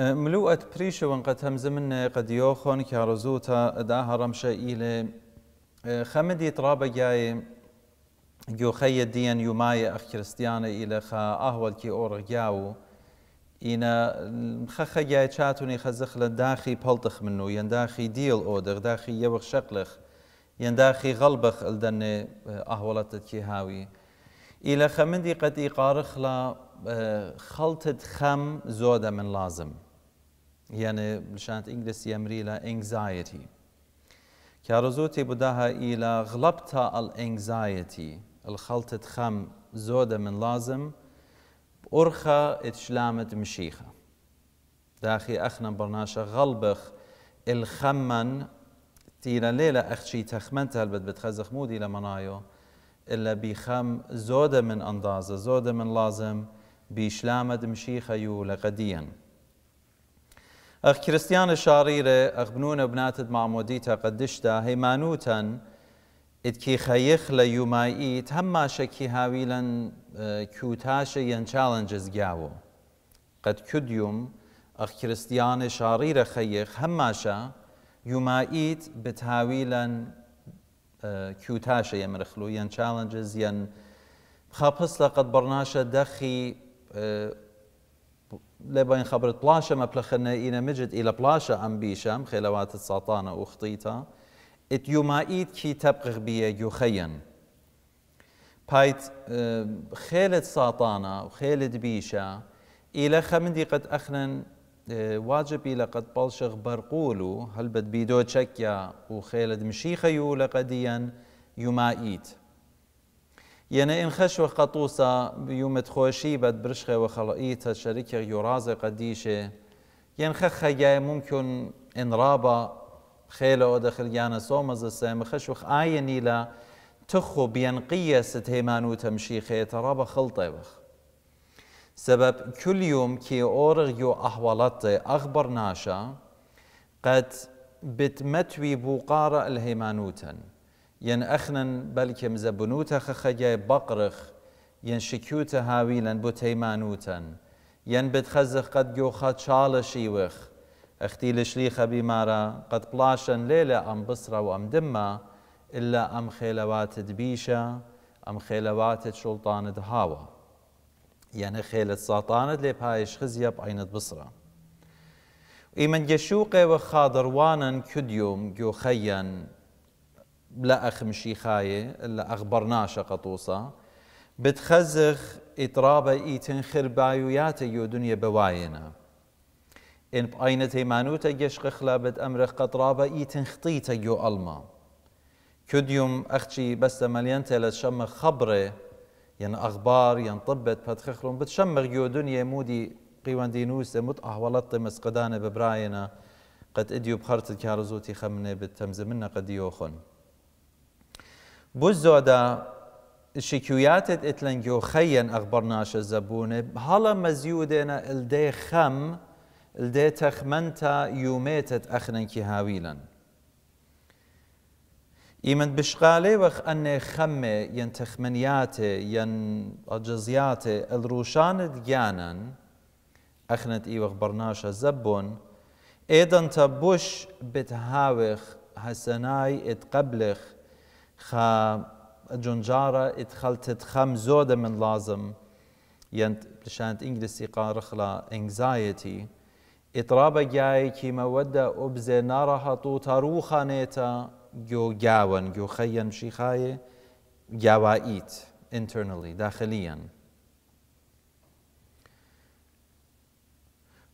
ملوءت بريشة وان قد همزة من قد يوخون كارزوتا داها رمشة إلى خمدي ترابا جاي جو خي ديان يوماي أخ كريستيانا إلى خا أهول كي أورغياو إنا خخ جاي تشاتوني خزخ لداخي بلطخ منو ينداخي ديل أودغ داخي يوخ شقلخ ينداخي غلبخ الدن أهولتت كي هاوي إلى خمدي قد إقارخ لا خلطة خم زودة من لازم يعني لشانت إنجليزي يمري لا anxiety كارزوتي بداها إلى غلبتا الانكزايتي الخلطة خم زودة من لازم أرخى اتشلامت مشيخة داخي أخنا برناشا غلبخ الخمن تيلا ليلة أخشي تخمنتها البد بتخزخ مودي لمنايو إلا بخم زودة من أنضازة زودة من لازم بيشلامد مشيخة يو لغديا اخ كريستيان الشاريرة اخ بنون بنات بناتد معموديتا قدشتا هيمانوتا اتكي خيخ ليومايت تما شكي هاويلا آه، كوتاش ين تشالنجز جاو قد كديوم اخ كريستيان الشاريره خيخ هماشا يومايت بتهاويلا آه، كوتاش يمرخلو ين تشالنجز ين خابص لقد برناشا دخي آه، لبين خبرت بلاشا ما بلخنا إينا مجد إلى بلاشا عم بيشم خلوات الساطانة وخطيطة ات يوما إيد كي تبقى بيه يخين بايت خيلة ساطانة وخيلة بيشا إلى دي قد أخنن واجب إلى قد بلشغ برقولو هل بد بيدو تشكيا وخيلة مشيخيو لقديا يوما إيد يعني إن یەنە ئین خەشوە قەتوسا یومەتخۆشی بەد برشخەوە خەڵئی تە شەریکێک یۆڕازە قەدیشێ یەن خە خەگای ممکن ئێنرابە خێلەوە يانا سۆمەزە سێمە خەشوخ ئاەنی آية لە تخو بينقية ستهيمان ترابا خلطة بخ سبب كل يوم كي يو أحوالات أخبر ناشا قد بتمتوي بوقارة الهيمانوتن ين أخنن كم زبنوتا خخجاي بقرخ ين شكوتا هاويلا بوتيمانوتا ين بتخزخ قد جو جوخا تشالشي وخ اختي لشليخة بمارا قد بلاشن ليلة أم بصرة وأم دمة إلا أم خيلوات دبيشة أم خيلوات شلطان دهاوة يعني خيلة ساطانة لبهايش خزية بعين بصرة إيمان يشوقي وخاضروانا كديوم جو خيان لا أخ مشيخاية إلا أخبرناشا قطوصة بتخزخ إترابة إيتن خربايويات يو دنيا بواينا إن بأينة تيمانوتا يشق بد أمرخ قطرابة إيتن خطيتا يو ألما كديوم أختي بس مليان تلت شم خبره ين أخبار ين طبت بتخخلون بتشمغ يو دنيا مودي قيوان دينوس مت أهولت مسقدانة ببراينا قد إديو بخرت الكارزوتي خمنة بالتمزمنا قد يوخن بوزودا شكوياتت اتلنجو خين اخبرناش الزبونه هلا مزيودنا الدي خم الدي تخمنتا يوميتت اخننكي هاويلا ايمن بشغالي وخ ان خم ين تخمنياتي ين اجزياتي الروشان ديانا اخنت اي وخبرناش الزبون ايضا تبوش بتهاوخ حسناي اتقبلخ خا جنجارة اتخلتت خم زودة من لازم ينت لشانت انجلسي قارخ لا anxiety اضرابة جاي كي مودة أبزي نارها تو تروخا نيتا جو جاون جو خيان شيخاي جوائيت internally داخليا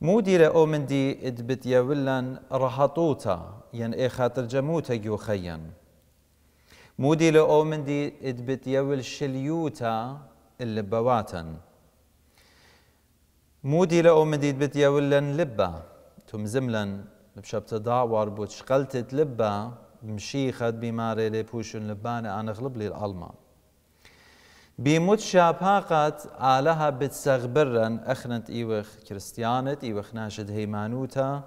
مدير أومندي ادبت يولن رهطوتا ين يعني إخا جموتا جو خيان مودي لو من دي ادبت يول شليوتا اللي بواتن مودي لو من دي ادبت يول لن لبا تمزملن بشبت داور بوت شقلتت لبا خد بماري لبوشن لبانة انا غلب لي الالما بيموت شاباقات آلها بتسغبرن أخنت إيوخ كريستيانت إيوخ ناشد هيمانوتا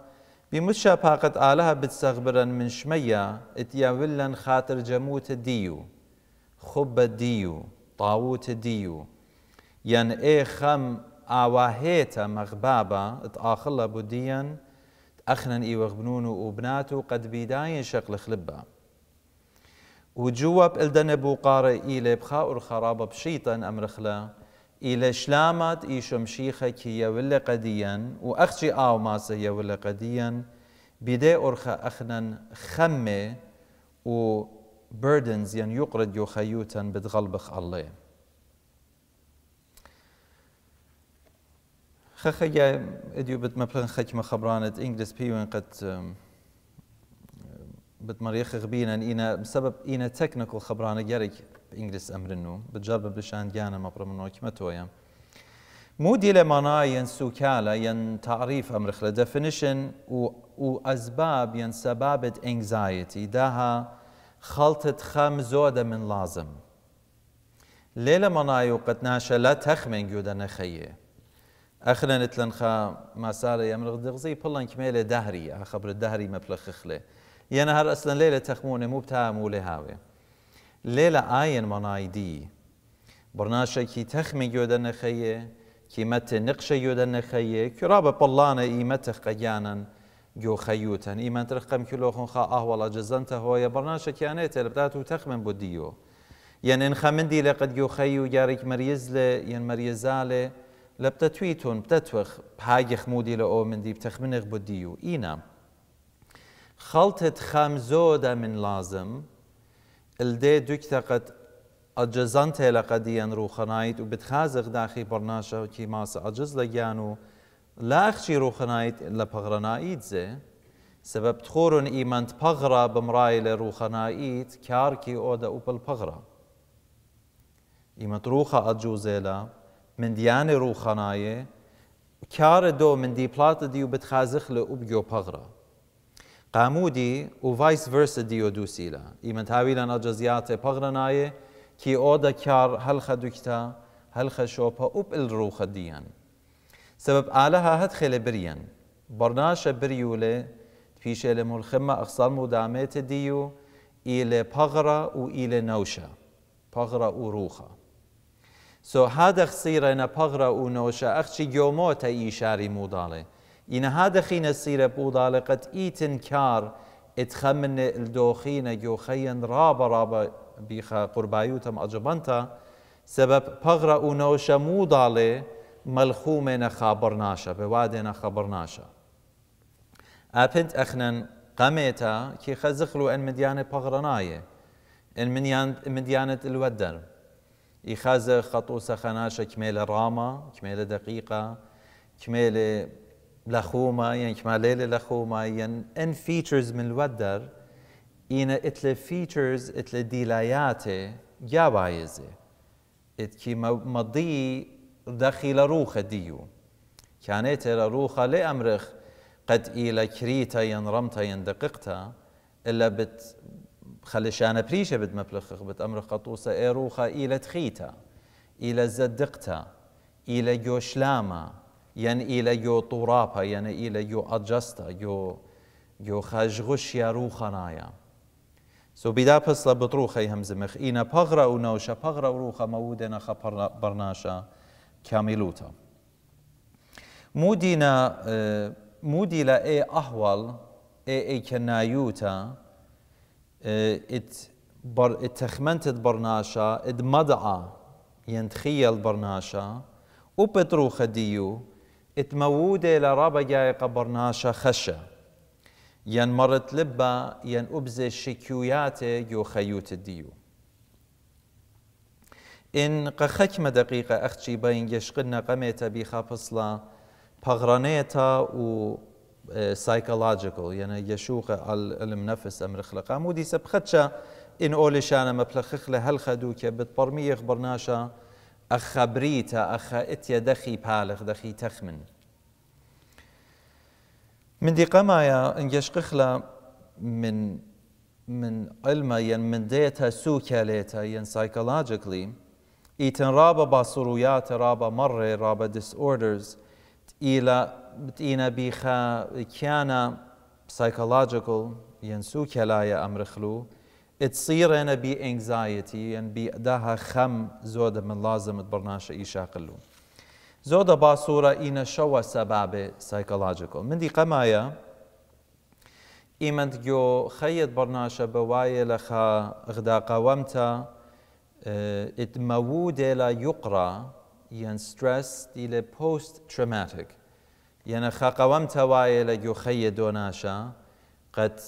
بیمچە باقت آلها بتسەغبرن من شمەیە اتيا ولن خاطر جموت ديو خب ديو طاووت ديو ين دی ايوه و یەن ئێ خەم ئاواهێتە مەغبابە ئاخڵە بۆ دیەن ئەخنەن ئیوەغبنون و ئوبنات و قەت بیدایە شەقل خلبە الدنب وقارئ إلي بخاء الخراب بشيطا أمرخلا إلى شلامات إيشم شيخة كي يولي قديا وأخشي آو ماسة يولي قديا بدي أرخى أخنا خمة و بردنز ين يقرد يو خيوتاً بتغلبخ الله خخي يا اديو بت مبلغ خك ما انجلس بيوين قد بتمريخ مريخ غبينا انا بسبب انا تكنيكال خبرانه جرك بئنگلیس أمرنو و بجار بە بلشان گیانە مەپڕمنەوەکی مو مودي لمانا ينسو كالا ين تعريف أمر خلا definition و, و أسباب ين سبابة anxiety داها خلطة خم زودة من لازم ليلة منايو قد ناشا لا تخمن جودا نخيه أخنا نتلن خا ما سارة مرغ دغزي بلن كميلة دهري خبر الدهري مبلغ خخله ينهار أصلا ليلة تخمونه مو بتاع مو لهاوي لێلە ئاەن مەنایدی بڕناشێکی تەخمی گۆدە نەخەیە قیمەتێ نقشە گۆدە نەخەیە کرا بە پڵانە ئیمەتە قەیانن گۆخەیوتن ئیمەتر قەم کیلۆخۆنخا ئاهوەڵە جەزەنتە هۆیە بڕناشەکیانێت تێلبدات و تەخمن بۆ دیۆ یەنێن خەمندی لە قەت گۆخەی و یاێک مەریز لێ یەن مەریێزالێ لە بتە تویتون بتەتوخ پاگی خمودی لە ئەو مندی تەخمنێک بۆ دی و ئینە خەڵتت خەم زۆدا من لازم الدي دكتقت اجزان تيلا قديان روخنايت وبتخازق داخي برناشا كي ماس اجز لجانو لا اخشي روخنايت الا بغرنايت زي سبب تخورن ايمان تبغرا بمرايل روخنايت كاركي اودا اوبل بغرا ايمان روخا اجوزيلا من ديان روخناي كار دو من دي بلات ديو بتخازخ لأوبجيو بغرا قامودي و وایس ورس دیو دوسیلا ایمن تاویلا نجزیات پغرنای کی اودا كار هل خدوكتا هل خشوپا اوب الرو ديان سبب آلها هد خیل بريان برناش بريولة فيش لملخمة أخصال مدامات ديو إلى و إلى نوشا نوشة و روخا سو so, هذا خسيرنا و نوشا أخشي يوموتا إيشاري مودالي هذا خين السيرة بوضا لقد كار اتخمن الدوخين جو خين رابا رابا بيخا قربايوتم أجبانتا سبب بغرا ونوشا مودالي ملخومنا خابرناشا بوادنا خبرناشا أبنت أخنن قميتا كي خزخلو أن مديانة بغرناية أن مديانة مديانة الودر يخاز خطوسة سخناشا كميلة راما كميلة دقيقة كميلة لخوما ين يعني كماليلي لخوما ين يعني ان فيتشرز من الودر ين اتل فيتشرز اتل ديلاياتي يا بايزي ات كي مضي داخل روخ ديو كانت روخة لأمرخ قد إلى كريتا ين رمتا ين دققتا إلا بت خلشانا بريشة بت مبلخ بت أمرخ قطوسة إيروخة إلى تخيتا إلى زدقتا إلى جوشلاما ين إلى يو طرابة ين إلى يو أجستا يو يو خشغش يا روخنايا سو بدا بس پس لبطروخي همزمخ إنا پغرا ونوشا پغرا وروخا مودنا خا برناشا كاملوتا مودينا موديلا اي أهوال اي اي كنايوتا ات بر اتخمنت برناشا اد مدعا ينتخيل برناشا وبتروخ ديو تمودي لرابا جاي قبرناشا خشا ين مرت لبا ين أبز شكيوياتي جو خيوت الديو إن قخكمة دقيقة أختي بين يشقلنا قميتا بيخا بصلا بغرانيتا و سايكولوجيكال آه، يعني يشوق علم نفس أمر خلقا مودي سبختشا إن أولي شانا مبلخخ لهل خدوك بتبرمي يخبرناشا ئەخەبریتە أخا إتيا دخي بالغ دخي تخمن من دیقەمایە قخلا من من علمە یەن مندێتە سووکەلێتە یەن سایکەلاجکلی، ئیتن ڕابە باسوڕویاتە ڕابە مەڕێ ڕابە دیسۆردرز، ئینە بیخە کیانە سایکەلاجکل یەن سووکەلایە خلو تصير أنا بي anxiety بي داها خم زودة من لازم تبرناش إيشا قلو زودة باصورة إينا شوى سبابة psychological من دي قمايا ايمن تجو خيط برناشة بواية لخا غدا قوامتا اتموود لا يقرأ ين ستريس إلى post traumatic ين خا قوامتا واية لجو خيط دوناشا قد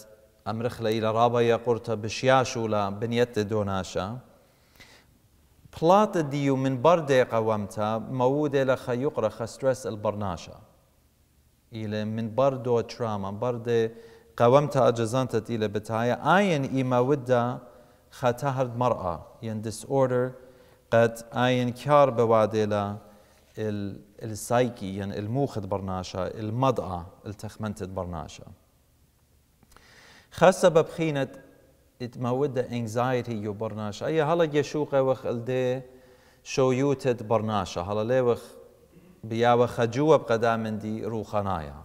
امرخ لە ڕابەیە قورتە بشیاش و لە بنیەتە دۆناشە بڵاتە دی و من بەردێقەوەمتە مەودێ لە خەیوقڕە خەسترس البەرناشە ئیلێ من بەردۆ ترامە بەردێ قەوەمتە ئەجزانتت ئیلە بتایە ئاین ئیمەوددا ودا هەرد مرأة ين دیسئۆرر قد آين كار بەوادێ لە السايكي يعني الموخد برناشا المضأة التخمنت برناشا خاصه ببخينه تمود انزايتي يو برناشا اي هلا يشوقه وخ الدي شو يوتد برناشا هلا لي وخ بيا وخ جوا بقدام دي روخنايا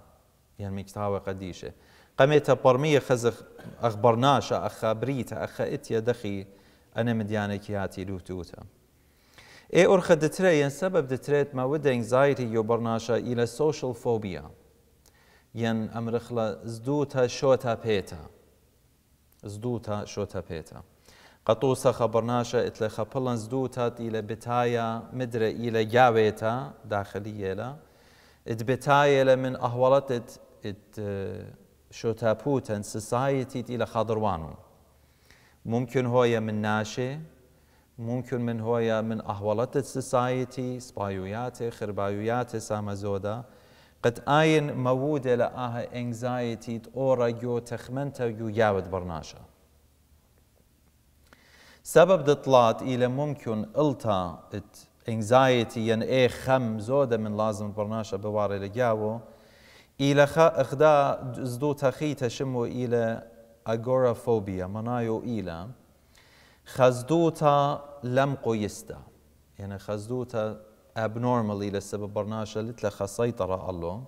يعني مكتاوى قديشه قميت برمية خزخ أخبرناشا اخ اتيا دخي أنا مديانك ياتي لوتوتا اي أرخ دتري ين يعني سبب دتري ما ود انزايتي يو برناشا إلى سوشيال فوبيا ين أمرخلا زدوتا شوتا بيتا زدوتا شوتا بيتا قطوسا خبرناشا اتلا خبلن زدوتا الى بتايا مدرا الى جاويتا داخلي يلا ات بتايا من اهوالات ات شوتا بوتن سسايتي الى خضروانو ممكن هو من ناشي ممكن من هو من اهوالات السسايتي سبايويات خربايويات سامزودا زودا قد آين موودة لآها انزايتي تورا يو تخمنتا يو ياود برناشا سبب دطلات إلى ممكن إلتا ات anxiety ين اي خم زودة من لازم برناشا بواري لجاوو إلى خا إخدا زدو تخيتا شمو إلى أغورافوبيا منايو إلى خزدوتا لم قيستا يعني خزدوتا abnormally لسبب برناشة لتلخى سيطرة الله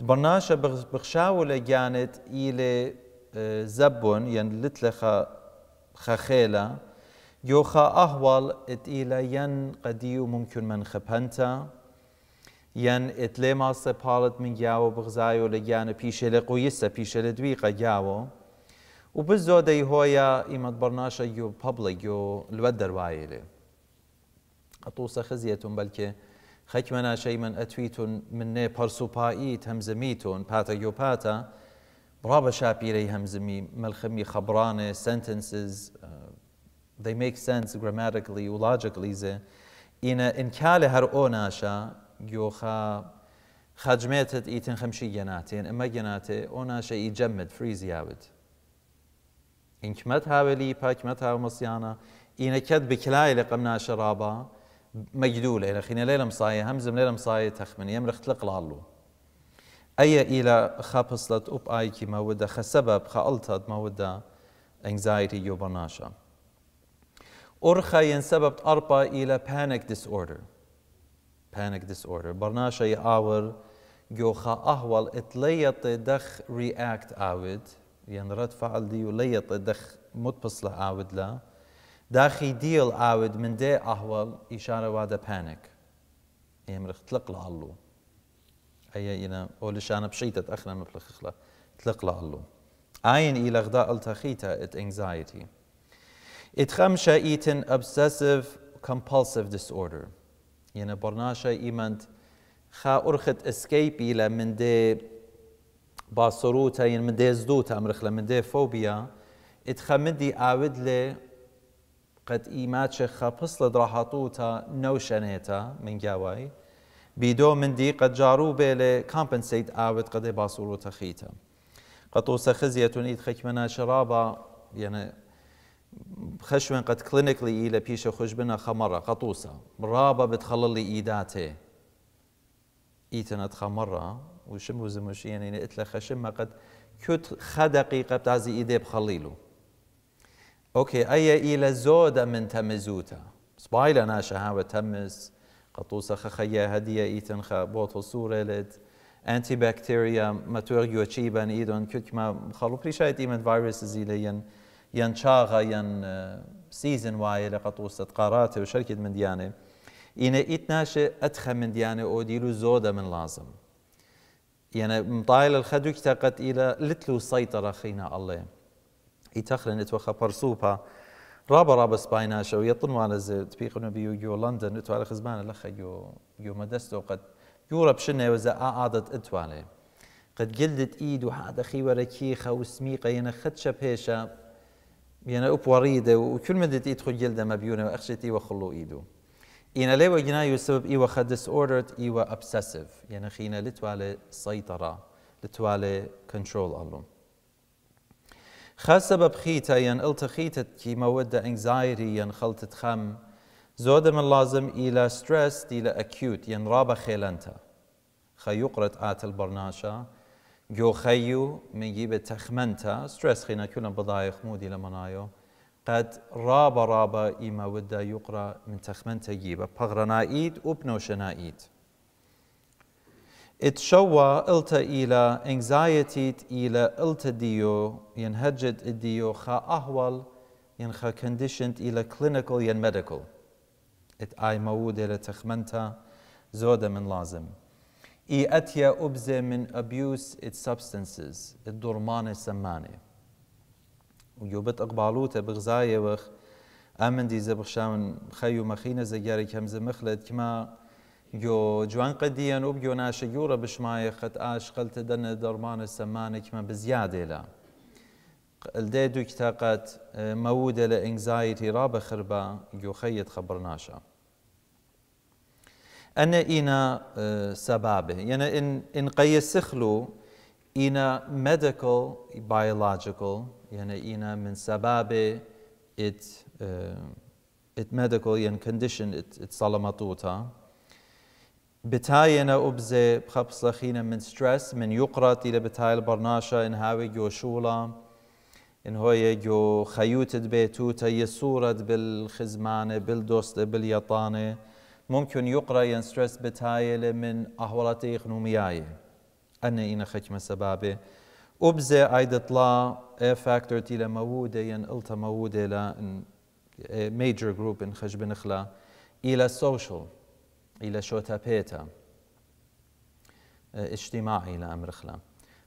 برناشة بخشاولة جانت إلى آه، زبون ين لتلخى خخيلة يوخا إت إلى ين قديو ممكن من خبنتا ين إت لما سبالت من جاو بغزايو لجان بيشل قويسة بيشل دويقة جاو وبالزودة هويا إيمت برناشة يو بابليك يو الودر وايلي ئەتۆسە خزیەتون بلك خكمنا شيء من أتويت من ئەتویتون منێ پەرسوپاییت هەمزمیتۆن پاتە یۆپاتە بڕا بە همزمي ملخمي مەلخەمی sentences uh, they make sense grammatically و logically زێ ئینە ئینکالە هەر ئۆ ناشە گۆخە خەجمێتت ئیتن خەمشی گەناتێن ئەمە گەناتێ ئۆ ناشە ئیجەمت فریزیاوت إن كمت هاولي باك مت هاو مصيانا إن كد بكلاي لقم رابا مجدولة إلى خينا ليلة مصاية همزم ليلة مصاية تخمن يمر اختلق لالو أي إلى خابصلت أب آيكي مودة خسبب خالطت مودة anxiety يوبرناشا أرخا ينسبب أربا إلى panic disorder panic disorder برناشا يأور خا أهول اتليط دخ react عاود يعني رد فعل ديو ليط دخ متبصلة اود لا داخي ديل عاود من دي أهول إشارة وادا بانيك يمرخ تلق لعلو أي إنا أولش أنا بشيتت أخنا مبلخ خلا تلق لعلو عين إلى غداء إت إنزايتي إت إتخمشة إيتن obsessive compulsive disorder يعني برناشة إيمانت خا أرخت إلى من دي باصروتا ين من دي زدوتا أمرخ من دي فوبيا إتخمدي عاود لي قد ئیماچێ خەپسڵت ڕاهاتوو تا نەوشەنێتە منگیاوایی بیدۆ مندی قەت جاروو بێ لێ کامپنسیت ئاوت قەدێ باسوور و تەخیتە قەت و سەخزیەتونیت خەکمەە شەرابە یەنە خەشوێن قەت کلنیکلی ئی لە پیشە خوش بنە خەمەڕە قەتوسە ڕابە بتخەڵلی ئیداتێ ئیتنەت خەمەڕە وشم و زموشی یەنێنێ ئت قد كت قەت کوت خەدەقی قەتازی ئیدێ اوكي اي الى زودا من تمزوتا سبايلا ناشا ها وتمز قطوسة خخيا هدية ايتن خا بوتو سورة لد انتي بكتيريا ماتور يو تشيبان ايدون كوكما خلو بريشايت ايمن فيروس زيلين ين شاغا ين آه، سيزن واي لقطوسة قاراتي وشركة من ديانه إن إتناش أدخى من ديانة ديلو زودة من لازم يعني مطايل الخدوك تقت إلى لتلو سيطرة خينا الله ئیتەخرێنێت وە خەپەرسوپە ڕابڕا بەسپایناشەوە یەتنوانە زرت پیقنبی و گۆڵندن توالە خزمانە لە يو گۆمە دەستەوە قەت گۆڕە پشنێوەزە ئادەت ئەتوانێ قەت گلدت ئید و حادەخی وەرەکی خەوسمی قەیەنە خەتچە پێشە بێنە ئوپوەڕیدە و کلمەدت ئیت خۆ گلدەمە بیونەوە ئەخشێتی وە خڵۆ ئید و ئینە لێوە گنای و سبب ئیوە خە دەسئۆرت ئیوە ئەبسەسف یەنە خینە لتوالێ سەیتەڕا لتوالێ کنترۆل اللهم خاصة ببخيتا ين التخيتا كي مودة انكزايري ين خلطة خم زود من لازم إلى ستريس إلى أكيوت ين رابا خيلنتا خيقرت آت البرناشا جو خيو من جيب تخمنتا ستريس خينا كلنا بضايخ مودي لمنايو قد رابا رابا إما ودا يقرأ من تخمنتا جيبا بغرنائيد وبنوشنائيد اتشوى إلتا إلى انزايتي إلى إلتا ديو ينهجد الديو خا أهول ينخا كنديشنت إلى كلينيكال ين ميديكال ات آي مود إلى تخمنتا زودة من لازم إي أتيا أبزة من abuse its substances الدرمان السمانة ويوبت أقبالوته بغزاية وخ أمن دي زبخشان خيو مخينة زجاري كمزة مخلد كما گۆ جوان قەدیەن آش گۆناشە گەورە درمان خەت ئاشقلتە دەنە دەڕمانە سەمانێکمە بزیادێلا. لدێ دوو کتاقەت آه، مەودە لە ئەنگزایەتی ڕابەخربە گۆخەیت خەبەر ناشە. انا ئینە آه، سەبابێ یەنە يعني ان, سخل و ئینە مەدەکڵ بایلاجکڵ یەنە ئینە من سەبابێ ئیت مەدەکڵ یەن کندیشن سەڵەمەتوتە. بتاينا أبزة بخبص لخينا من ستريس من يقرت إلى بتاي البرناشة إن هاوي جو شولا إن هو يجو خيوت بيتوتا يسورة بالخزمانة بالدوست باليطانة ممكن يقرأ ين ستريس بتاي من أهولتي إقنومياية أنا إنا خكمة سبابة أبزة عيد طلا A factor تيلا موودة ين إلتا موودة لا ميجر جروب إن إيه، خشب نخلا إلى social إلى شوتا بيتا آه، اجتماعي لأمر خلا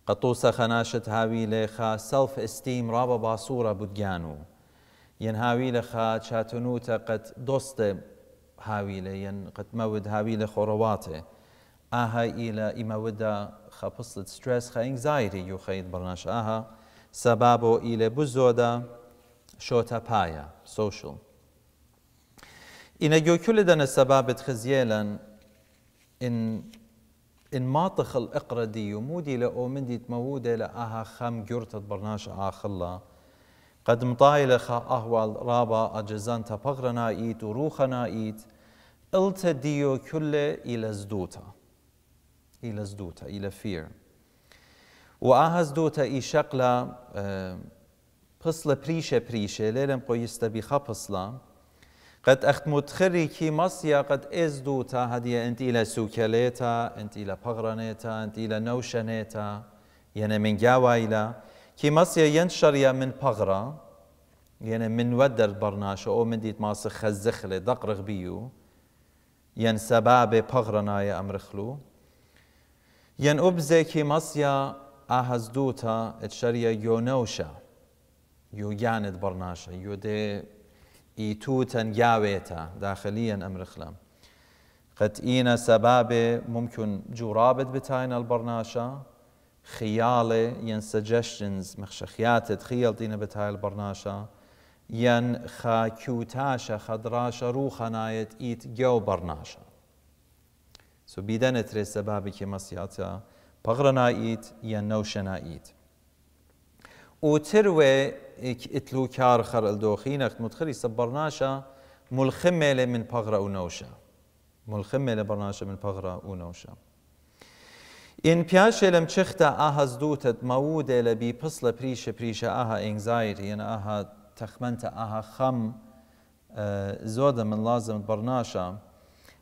قطوسة خناشت هاوي لخا سلف استيم رابا باصورة بودجانو ين هاوي لخا شاتنوتا قد دوست هاوي ين قد مود هاوي لخورواته آها إلى إما ودا خبصت ستريس خا يو يخيد برناش آها سبابو إلى بزودا شوتا بايا سوشيال إن جو كل دنا السباب تخزيلا إن إن ما ماطخ الإقردي يمودي مندي تمودي لأها خم جرت برناش آخلا قد مطايل خا أهوال رابا أجزان تبغرنا إيت وروخنا إيت إلتا ديو كل إلى زدوتا إلى زدوتا إلى فير وآها زدوتا إي شقلا بصلة آه، بريشة بريشة ليلم قويستا يستبيخا بصلة قد أخت متخري كي مصيا قد إزدو تا هدية أنت إلى سوكاليتا أنت إلى بغرانيتا أنت إلى نوشانيتا يعني من جاوا إلى كي مصيا ينشر من بغرا يعني من ودر برناشة أو من ديت ماس خزخلة دقرغ بيو ين يعني سباب بغرنا يا أمرخلو ين يعني أبزي كي مصيا أهزدوتا اتشريا يو نوشا يو ياند برناشة يو دي ئیتوتەن یاوێتە داخلیەن ئەمرخلم قەتئینە سەبابێ ممکن جوڕابت بتاینە البەرناشە خیاڵێ یەن سەجەشتنز مەخشەخیاتت خیڵتینە بتای البەرناشە یەن خاکیوتاشە خەدراشە خدراشا خەنایەت ئیت گە و بەرناشە سو بیدەنەترێ سەبابێکی مەسیاتە پەغڕە نائیت یەن نەوشە نائیت. وتروێ اتلو كار خر الدوخی نخت متخری سبرناشا ملخمه من پغرا ونوشا نوشا برناشا من پغرا ونوشا ان این پیاشه لم چختا آها زدوتت موده لبی پسل بريشه پریشه آها انزايتي يعني ان آها تخمنت آها خم آه، زود من لازم برناشا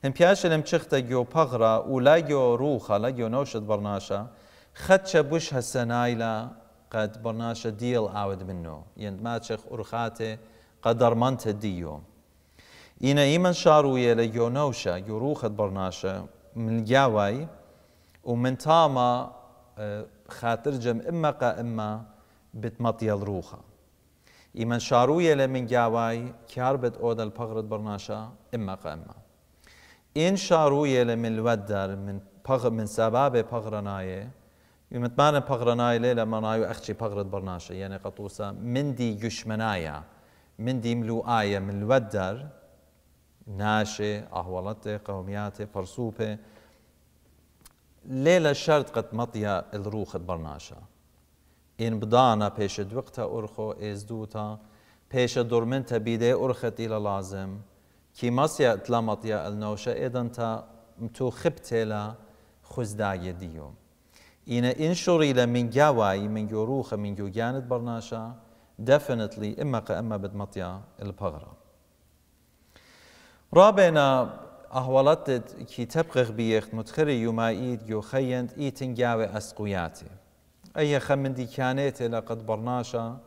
ان پیاشه لم چختا گیو پغرا و لا روخا لا جو نوشت برناشا خدش بوش هسنایلا قد برناش ديل عود منه يند ما تشخ أرخاته قد درمانته ديو إنا إيمان شاروية ليونوشا يروخت برناشا من جاوي ومن تاما آه، خاطر جم إما قا إما بتمطي روخا إيمان شاروية لمن جاوي كار بت أودا البغرد برناشا إما قا إما إن شاروية لمن الودر من من سبب بغرنايه متمانە پەغڕەنای لێ لە بغرد ئەخچی يعني بەرناشە مندي يشمنايا مندي ملو مندی آية من الودر ناشي ئاهوڵەتێ قومياتي پەرسوپێ ليلى لە قد مطيا الروخ ئلروخت إن بدانا بيش دوقتا دووەقتە إز دوتا بيش دورمنتا بيدي ئورخەتی إلى لازم کیمەسیە ئەتلامەتیە ئەلنەوشە ئێدەن تا تو خبتێ لە خزداي ديوم إن إن شري من جواي من جروخة من جوجانت برناشا definitely إما كأما بدمطيا البغرة رابنا أهولتت كي تبقى بيخت متخري إيد جو خيند إيتن جاوي أسقوياتي أي خمن دي كانت قد برناشا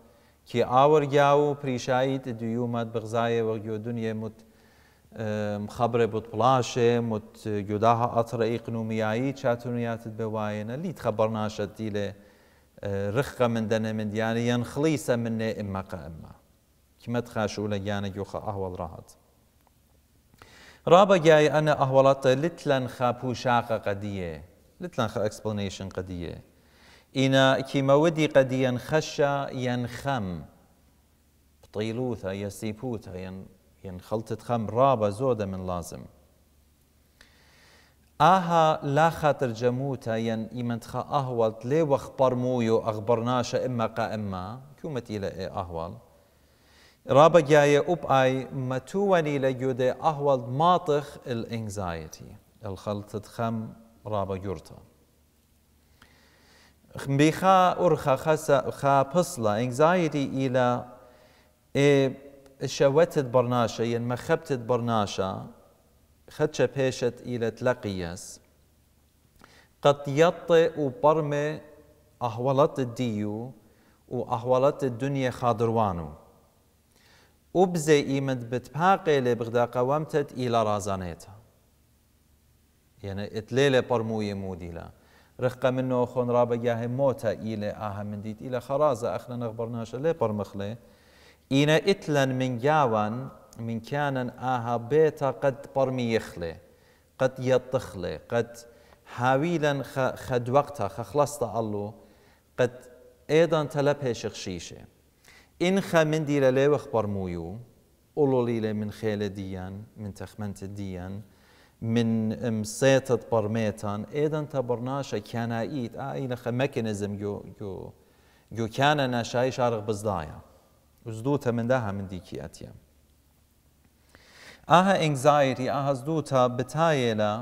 كي آور جاو بريشايد ديومات بغزاية وغيو دنيا مت مخبره بود بلاشه مت جداها قطر اقنومیایی چاتونیات بواینه خبر ناشد شدیله رخقه من دنه من يعني ينخليسه من اما اما كما تخاشوا لي يعني يوخا احوال راحت رابا جاي انا اهولات لتلن خابو شاقه قديه لتلن خا اینا قديه إنا قدیه خشا قد خم طیلوثا بطيلوثة يسيبوثة ين يعني خلطة خمر رابة زودة من لازم اها لا خاطر جموتا ين إيمان تخا أهوال لي وخبر مويو اخبرناشا اما قا اما كومت الى إيه أهوال رابا جاية أوب أي ما متوني لجودة أهوال ماطخ الانكزايتي الخلطة خم رابا يرتا بخا أرخا خسا خا بصلا انكزايتي إلى إيه شوتت برناشا يعني ين مخبتت برناشا خدشا بيشت إلى تلقيس قد يطئ وبرمي أهولت الديو وأهولت الدنيا خادروانو وبزي إيمد بتباقي لبغدا قوامتت إلى رازانيتا يعني اتليلة برموية موديلا رقة منه خون رابا ياهي موتا إلى أهم من ديت إلى خرازة أخنا نغبرناشا لبرمخلي برمخلي إنا إتلن من جاوان من كان آها بيتا قد برمي يخلي قد يطخلي قد حاويلا خد وقتا خلصت الله قد أيضا تلبه شخشيشة إن خا من دي لي وخبر مويو أولو لي من خيل ديان من تخمنت ديان من مسيطة برميتان أيضا تبرناشا كان ايد آه إلى مكنزم يو يو يو كان ناشايش عرق بزدايا من داها من دیکی ئەتیە. ئاها ئەنگزایری ئاهزدووتە بتایە لە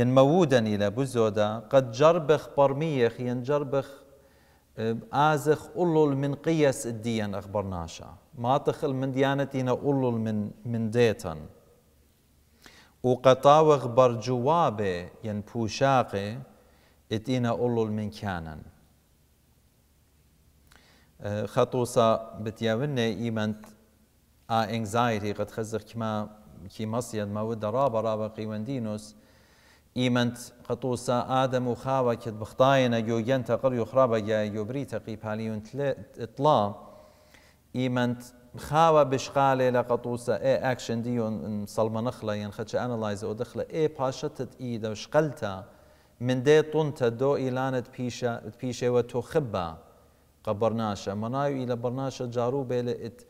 ين مەودنی لە بزۆدا قەت جربخ برميخ یەن جربخ ئازخ ئوڵل من قیەس دیەن أخبرناشا ما تخل من دیانەتینە ئوڵل من دێتن. وقەتاوەخ بەرجووابێ یەن پوشاقێ اتينا ئوڵل من كانن خطوصا بتياونا ايمنت ا انكزايتي قد خزر كما كي مصيد ما ود رابا رابا قيوان دينوس ايمنت خطوصا ادم وخاوة كد بخطاينا يو ينتقر يخرابا يا يبري تقي باليون اطلا ايمنت خاوة بشقالي لقطوصا اي اكشن ديون صلمنخلة ينخدش انالايز او دخلا اي باشتت ايدا وشقلتا من دي طنت دو ايلانت بيشة بيشة وتخبه كبرناشا منايو إلى برناشا جارو بيلا إت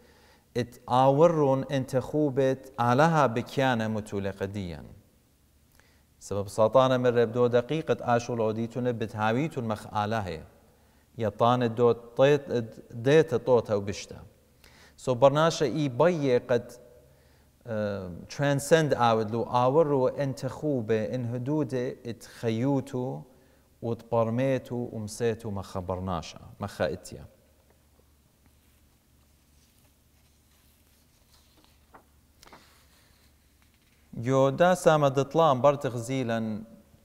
إت آورون أنت خوبت علىها بكيانة ديان سبب ساطانة من رب دو دقيقة آشو العديتون بتهاويتون مخ آلها يطان دو طيت ديت طوتا وبشتا سو برناشا إي بي قد ترانسند اه، آود لو آورو وانت خوبة إن هدودة اتخيوتو وتبرميتو ومسيتو ما خبرناش ما خائتيا جو دا سامة دطلان برت غزيلا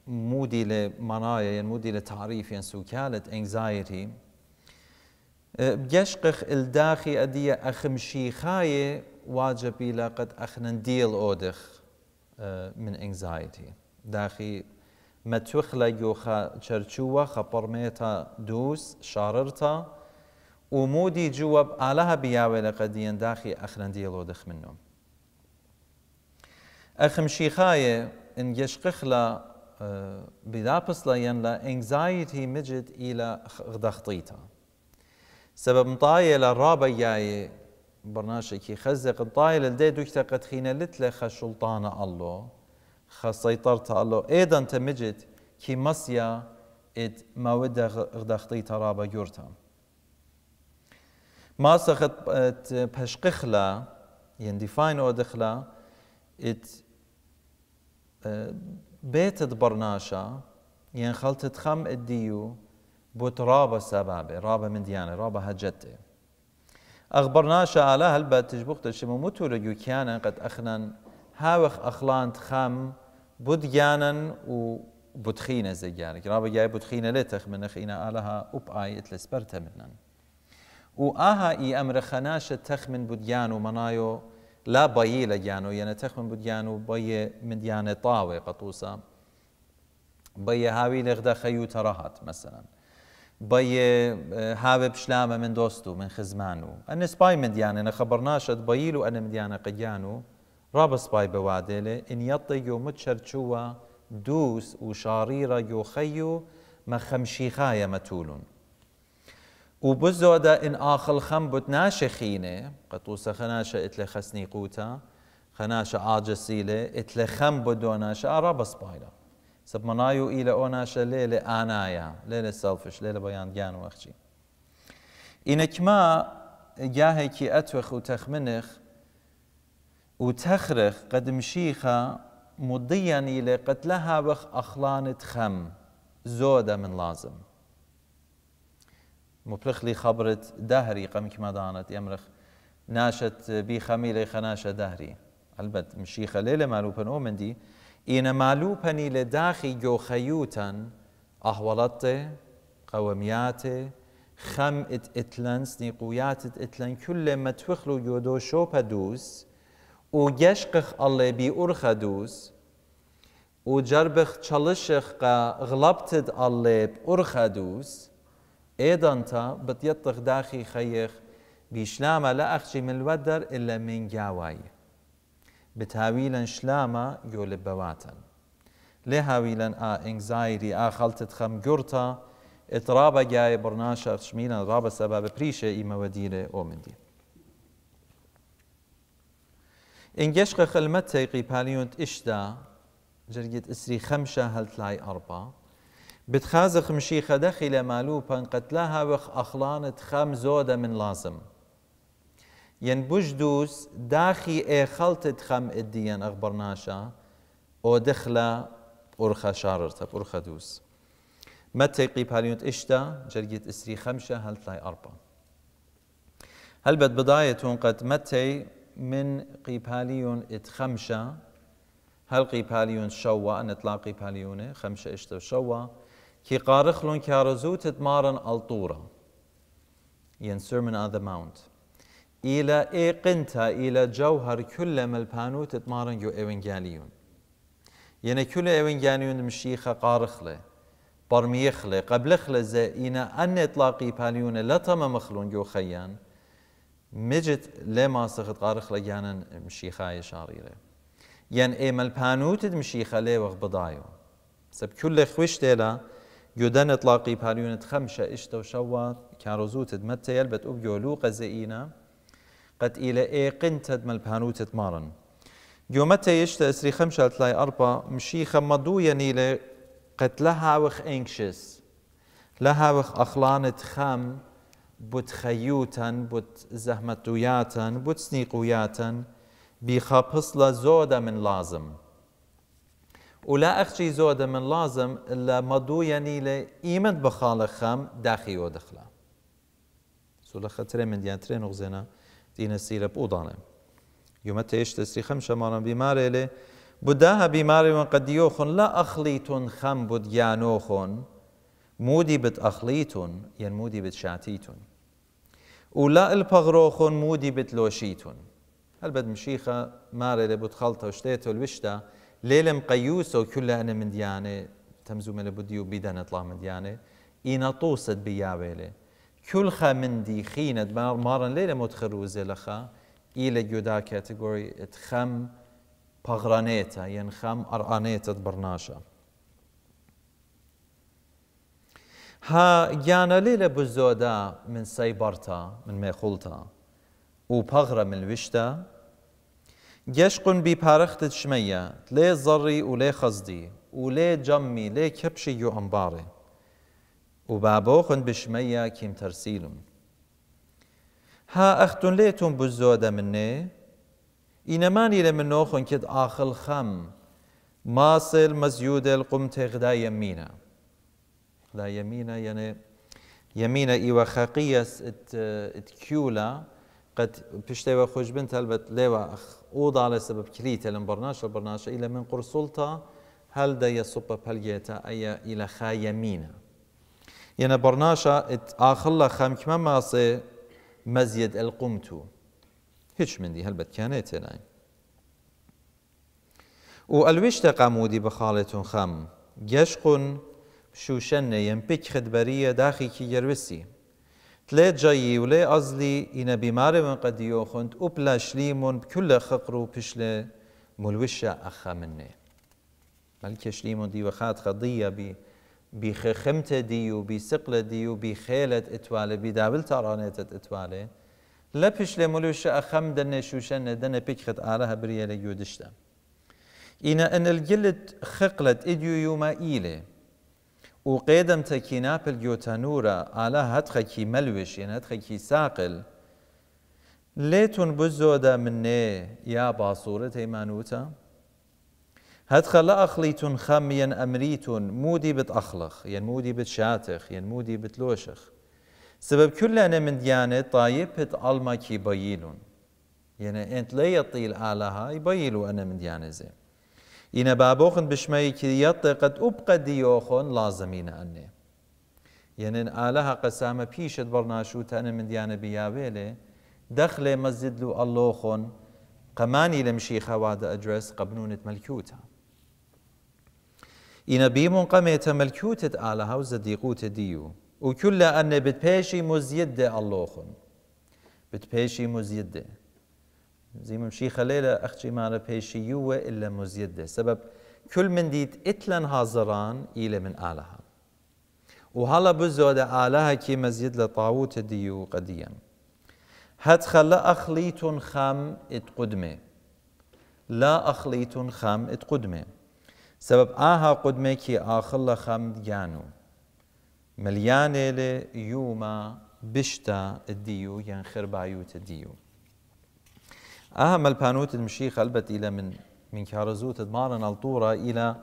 مودي لمنايا يعني مودي لتعريف يعني سوكالة anxiety بيشقخ الداخي أدية أخمشي خاية واجبي لقد أخنا ديل أودخ آه، من anxiety داخي ما تخلى يوخا خبر ميتا دوس شاررتا ومودي جواب علىها شارڕتە ومودی جووە أخرن ديالو دخ منهم داخی ئەخرەندیەڵۆ دەخمنم. ئەخمشیخایە ئەنگشقخلە بدابس لا ينلا ئەنگزایەتی مجد إلى لە سبب مطاية للرابع ياي برناشكي خزق الطاية للدي دوكتا قد خينا لتلخ شلطان الله سيطرتها الله ايضا تمجد كي مسيا اد ما ود غدختي ترابا جورتا ما سخت بشقخلا يندفاين ودخلا ات اه، بيت برناشا ينخلت خم اديو بوت رابا سبابي رابا من ديانة رابا هجتة أخبرناشا على هلبا تجبوخت الشمو لجو كيانا قد أخنا هاوخ أخلان تخم بود جانن و بود بودخینە زەگیانێک ڕابگیای بودخینە لێ تەخمنەخ ئینەئالها ئوپ ئایت لە سپەر تەمنن و آها ئاهایی ئەمرە خەناشە تەخمن بودیان و مەنایۆ لا بەیی لە گیان و من بود بودیان و بەیە مندیانە تاوێ قەتوسە بەیە هاوی لەغدا خەی و تەڕەهات مەسەرەن بەیە هاوێ پشلامە من دۆست آه، و من خزمان و ئەنە سپای مندیانە نەخەبەرناشت بەیل لو ئەنە من قەگیان و رابس باي بوادله إن يطي يوم تشرشوا دوس وشاريرا يوخيو ما خمشيخايا متولون وبزودا إن آخل خم ناشي خينة قطوسة خناشة إتلي خسني قوتا خناشة عاجسيلة إتلي خم وناشة رابس بايلا سب منايو إلى أوناشة ليلة آنايا ليلة سلفش ليلة بيان جان وأخشي إنك ما جاهي كي أتوخ وتخمنخ وتخرخ قد مشيخة مضيا إلى قتلها بخ أخلان تخم زودة من لازم مبلخ لي خبرة دهري قم كما دانت يمرخ ناشت بي خميلي خناشة دهري البت مشيخة ليلة مالوبن دي إن إلى داخي جو خيوتا أهولت قومياتي خم ات اتلنس نيقويات ات اتلن كل ما تخلو جودو شوبا دوس وجشقخ الله بأرخ دوز وجربخ تشلشخ غلبتد الله بأرخ دوز ايضا تا بتيطخ داخي خيخ بشلامة لا أخشي من الودر إلا من جاواي بتهاويلا شلاما يول بواتا لهاويلا آ انكزايري آ خلطت خم جورتا اترابا جاي برناشا شميلا رابا سبب بريشة إما وديرة أو منديل ئەنگشقە خەلمە تەیقی پالیۆنت ئیشدا جرگت ئسری خمسة هل لای ئەرپا بتخازە خمشی خەدەخی لە مالوو پەنقەتلا هاوەخ ئەخلانت خەم زودة من لازم یەن بش دووس داخی ئێخەڵتت إيه خەم ئدیەن ئەخبەر ناشە ئۆ دخلە ئۆرخە شارتە ئۆرخە دووس ما تەیقی پالیۆنت ئیشدا جرگت خمسة هل هەلت لای هل بد بدایەتون قد مەتەی من قيباليون ات خمشة هل قيباليون شوى أن اطلاق قيباليونه خمشة اشتا شوى كي قارخلون كارزوت تمارن الطورة ين ينسر من هذا ماونت إلى إي قنتا إلى جوهر كل ما البانوت تمارن يو إيفنجاليون يعني كل إيفنجاليون مشيخة قارخله برميخله قبلخله زي أن اطلاق قيباليونة لطم مخلون جو خيان مجد لما سخت قارخ لجانا مشيخاي شاريرة ين يعني ايما البانوت مشيخة لي وغبضايو سب كل خوش ديلا يدن اطلاقي باريونت خمشة اشتو شوار كاروزوت يلبت بت ابيولو قزئينا قد إلى اي قنت مل بانوت تمارن يومتي يشتا اسري خمسة تلاي اربا مشيخة مدو ينيلة قد لها وخ انكشس لها وخ اخلانة خام بوت خەیوتەن بوت زەحمەتویاتەن بوت سنیقویاتەن بی پسڵە زۆدە من لازم. ولا أخشي زودة من لازم إلا مدو يعني لإيمت بخال خام داخي ودخلا سولا خطر من ديان ترين وغزينا دين السيرة بوضانا يوم تيش تسري خم مالا بيماري لي بداها بيماري من قد يوخن لا أخليتون خم بود يانوخن مودي بتأخليتون يعني مودي شاتيتون ولا البغروخون مودي بتلوشيتون هل بد مشيخة ماري لبود خلطة وشتيته الوشتا ليلة مقيوسة كلها أنا من ديانة تمزو من لبوديو بيدان اطلع من ديانة إينا طوست بياويلي كل خا من دي خينت مارن ليلة متخروزة لخا إلى جودا كاتيجوري تخم بغرانيتا ينخم يعني أرانيتا برناشا ها جانا ليلة بزودا من سەی من ميخولتا و بغرا من الوشتا جشقن بي بارخت شمية لي زري و لي خزدي و لي جمي لي كبشي يو انباري و بابوخن بشمية كيم ترسيلم ها اختن لێتون بزودا مني ئینەمانی لە منۆ كد آخل خم ماصل مزيود القمت غدا تێغدایە لا يمينة يعني يمينة إيوة خقية ات ات كيولا قد بشتي وخوش بنت هلبت ليوا أخ أوضع على سبب كريتة لمبرناش برناش البرناش إلى من قرصلتا هل دا يصب بهالجيتا أي إلى خا يمينة يعني برناشا ات آخلا خام كما ماسي مزيد القمتو هيش من دي هلبت كانت هناي و الوشتا قامودي بخالتون خام جشقن شوشنە یەم پێک خدبەریە داخێکی یەروسی تلێ جایی و لێ ئەزلی ئینە بیمارە من قەدیۆ خوند و پلاشلیمون بکولە خەقڕ و پیش لێ مولوشە ئەخە منێ مەلکێشلیمون دیوە خات خەدیە بی بیخەخمتە دی و بیسقلە دی و بیخێلت ئتوالە اتواله تاڕانێتت ئتوالێ لە اتواله لێ مولوشە ئەخەم دەنێ شوشەنە دەنە پێک خەت ئالە هەبریە لە گوێدشتە. إن أن الجلد خقلت إديو يوما إيلي وقيدم تكينا بالجوتانورا على هتخكي ملوش يعني هتخكي ساقل ليتون بزودا مني يا باصورة تيمانوتا لا أخليتون خميا أمريتون مودي بتأخلخ يعني مودي بتشاتخ يعني مودي بتلوشخ سبب كل أنا من ديانة طايب هت ألما كي بايلون يعني أنت لا يطيل آلها يبايلوا أنا من ديانة زي yine baboğun bişmeyi ki yattı kad upka diyohon lazımine anne. Yani alaha kasame pişet barnaşu tane min diyane biyavele دخل مسجد لو الله خون قماني لمشيخة وعد أدرس قبنونة ملكوتها إن بيمون قميت ملكوتة آلها وزديقوت ديو وكل أن بتبيشي مزيد اللوخن خون بتبيشي مزيد زيمم شي خليلة أختي مالا بيشي يوة إلا مزيدة سبب كل من ديت إتلن هازران إلى من آلها وهلا بزود آلها كي مزيد لطاوت ديو قديا هات خلا أخليت خام اتقدمه لا أخليت خام اتقدمه سبب آها قدمه كي آخلا خام ديانو مليانة ليوما بشتا الديو بايوت الديو أهم البانوت المشي خلبت إلى من من كارزوت تدمارن الطورة إلى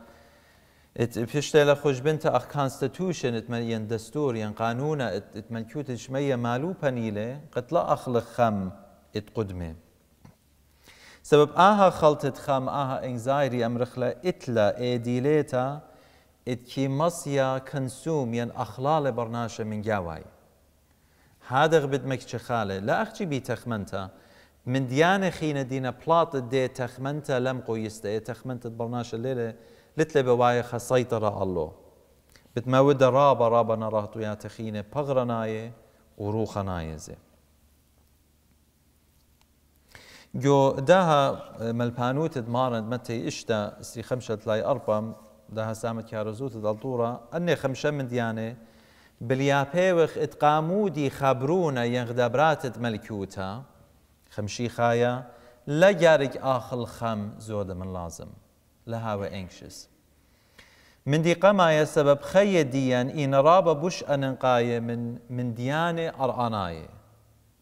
بيشتي لخوش بنت أخ ات مليان دستور يعني قانون ات ملكوت شمية مالو بانيله بنيلة قتلا أخلق خم قدمه سبب آها خلطت خم آها انزايري ام أمرخلة اتلا ايديليتا كي مصيا كنسوم ين أخلال برناشة من جاواي هذا غبت مكتش خالة لا أخجي بي تخمنتا من ديانة خينا دينا بلاط دي تخمنت لم قويستا تخمنت برناش الليلة لتلي بواي سيطرة الله بتمود رابا رابا نراه طويا تخينا بغرناي وروخناية زي جو داها ملبانوت دمارند متى اشتا سي خمشة تلاي أربم داها سامت كارزوت دالطورة أني خمشة من ديانة بليا بيوخ اتقامودي خبرونا ينغدابرات ملكوتا خمشي خايا لا جارك خەم خم زود من لازم لە هاوە ئەنگشس. مندی قەمایە سەبەب خەیە دیەن ئینەڕا بە بوش ئەنقایە من من ئەڕانایە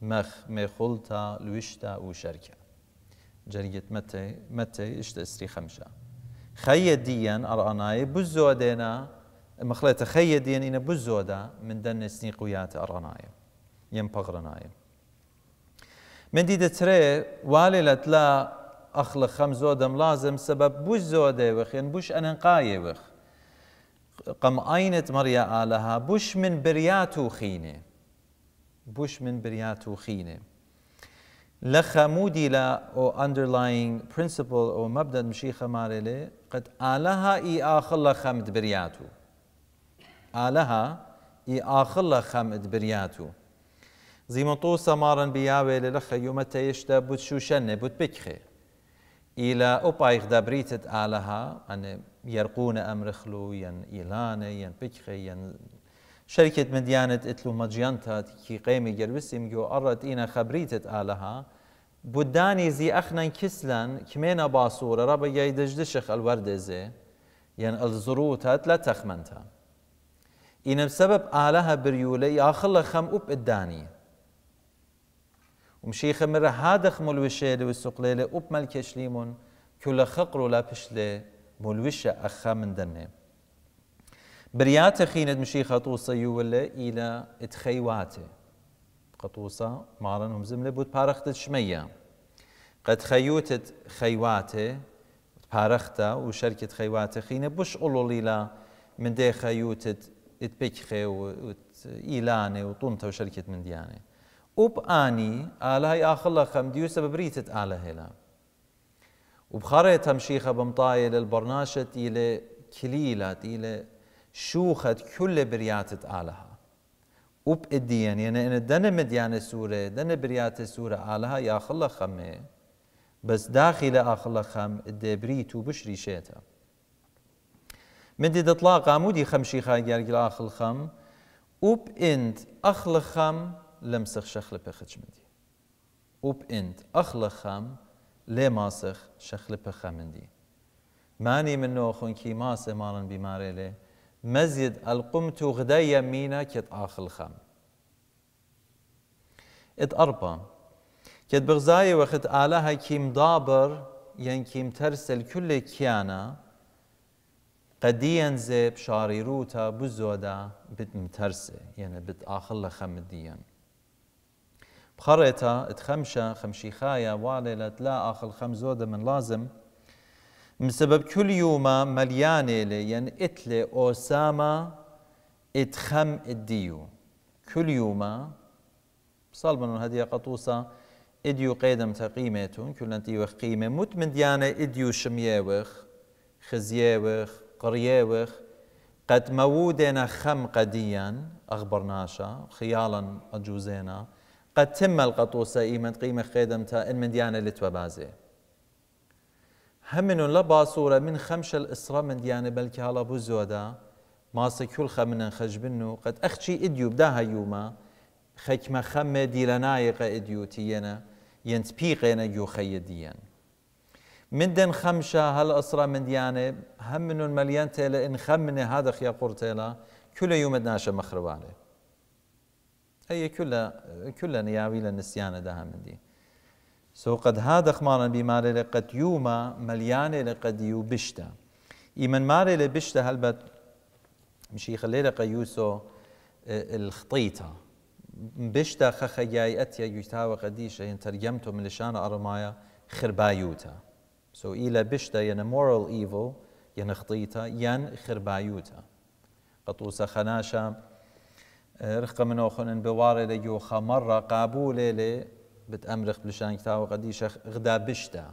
مەخ مخ تا لوشتا و جريت متى متى إشت سری خەمشە. خي ديان ئەڕانایە بوش زۆر خي ديان إن بزودا من دن قویاتە ئەڕانایە. یەم من دیده تره والی لطلا اخل خم زودم لازم سبب بوش زوده وخ یعن يعني بوش وخ قم اینت مریا آلها بوش من بریاتو خینه بوش من بریاتو خینه لخمودی لە خەمودی لە ئۆ ئەندرلاینگ پرینسیپل ئۆ مەبدەن مشی خەمارێ لێ قەت ئالەها ئی ئاخل لە خەمت بریات و ئالەها زیمەتۆ سمارن بیاوێ لە لە خەیومەتە هێشتا بوت شوشەنێ بوت بکخێ ئیلا ئەو پایخدا بریتت ئالەها ئەنێ یەرقونە ئەمرخلو یەن ئیلانە یەن بکخێ یەن شركة مديانة اتلو مجيانتا كي قيمي جلوسيم جو أرد إنا خبريتت آلها بوداني زي أخنا كسلن كمينا باصورة ربا يدجدشخ الوردة زي يعني الزروتها لا تخمنتا إن بسبب آلها بريولي آخلا خم أب الداني ومشيخ مر هادخ ملوشة والسقليلة أب ملكش ليمون كل خقر ولا بشلة ملوشة أخا من دنه بريات خينت مشيخة طوصة يولى إلى اتخيواته قطوصة مارن هم زملة بود بارخت شمية قد خيوتت خيواته بارختا وشركة خيواته خينة بوش قولوا ليلا من دي خيوتت اتبكخي وإيلاني وطنطة وشركة من ديانه اني على هاي آخر لها خمديوسة ببريتت على هلا وبخريت همشيخة بمطاية للبرناشة إلى كليلة إلى شوخة كل برياتت آلها وب الدين يعني ان دنا مديان سورة دنا بريات سورة آلها يا خلا خمة بس داخل آخلا خم الدبريت وبشري شيتا من دي دطلاق عمودي خمشي خاقر آخر خم انت أخل خم لمسخ شخل بخش مندي وب انت اخلا خام لي ماسخ شخل بخمندي ماني من نوخون كي ماس مالن بماري لي مزيد القمت غدا يمينا كت اخل خام ات اربا كت بغزاي وقت آلها كيم دابر ين كيم ترسل كل كيانا قد ينزب روتا بزودا بتمترسه يعني بتآخل خمديا اتخمشة خمشي خايا والي لا لتلاقى خمس زودة من لازم مسبب كل يوم مليانة لي يعني اتلي أسامة اتخم الديو كل يوم صلبن هدية قطوسة اديو قيدم تقيمتون كل انتي وخ قيمة مت من ديانة اديو شمياوخ خزياوخ قرياوخ قد مودنا خم قديا أخبرناشا خيالا أجوزينا قد تم القطوسة إيمن قيمة خيدم إن من ديانة لتوبازي همنون لباسورة من خمش الإسراء من ديانة بل هلا بوزودا ما سكول خمنا خجبنو قد أخشي إديو بداها يوما خكما خمي ديلنايق إديو تينا ينت بيقينا يو خيديا من دن خمشة هالأسرة من ديانة همنون مليان تيلا إن خمنا هذا خيا قرتيلا كل يوم دناشا مخروانه هي كلها كلها نياوي للنسيان ده دي سو قد هاد خمارا بمال لقد يوما مليانه لقد يو بشتا إيمن مال لبشتا هل بد مش يخلي لك يوسو آه، الخطيطة بشتا جاي أتيا يوتا وقديش ان ترجمته من لشان أرمايا خربايوتا سو so إلى بشتا ين مورال ايفل ين خطيطة ين خربايوتا قطوسا خناشا رخ من أخن بوارة ليوخا مرة قابولة لي بتأمرخ بلشان كتاب قديش غدا بشتا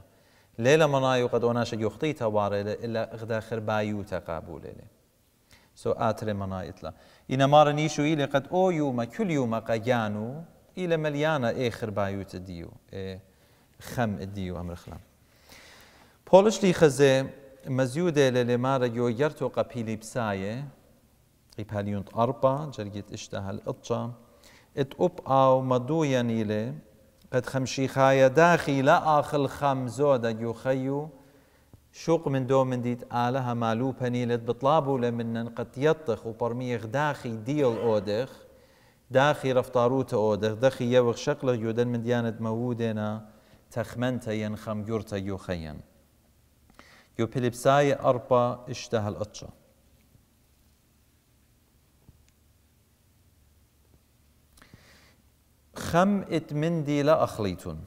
ليلة منايو قد أناش يخطيتها وارة إلا غدا خر خربايوتا قابولة لي سو آتر منايتلا إن مارا نيشو إلي قد أو يوم كل يوم قيانو إلى مليانة اخر بايو ديو خم ديو أمر خلام بولش لي خزي مزيودة للي مارا يو يرتو قبيلي بسايه قيب Gib أربعة جرجيت اشتهى القطة ات أوب أو مدو ينيلي قد خمشي خايا داخي لا آخل خم زودا يخيو شوق من دو من ديت آلها مالو بنيلت بطلابو لمنن قد يطخ وبرميغ داخي ديل أودخ داخي رفطاروت أودخ داخي يوغ شقلغ يودن من ديانة مودنا تخمنتا ينخم يورتا يخيا يو بلبساي أربا اشتهى القطشة خەم دي لا اخليتون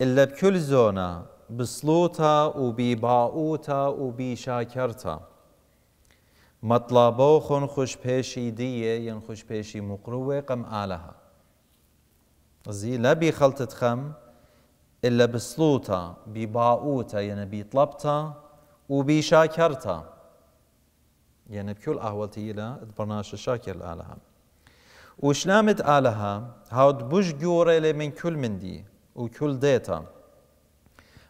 إلا بكل زونة بسلوتا باوتا وبي شاكرتا مطلبو خون خوش پیشی دیه ین خوش پیشی مقروه قم آلها زی لبی خلطت خم إلا بسلوتا بباؤوتا يعني بطلبتا وبشاكرتا يعني بكل أهولتي إلى برنامج الشاكر آلها وشلامت آلها هاد بوش جوري لي من كل من مندي وكل ديتا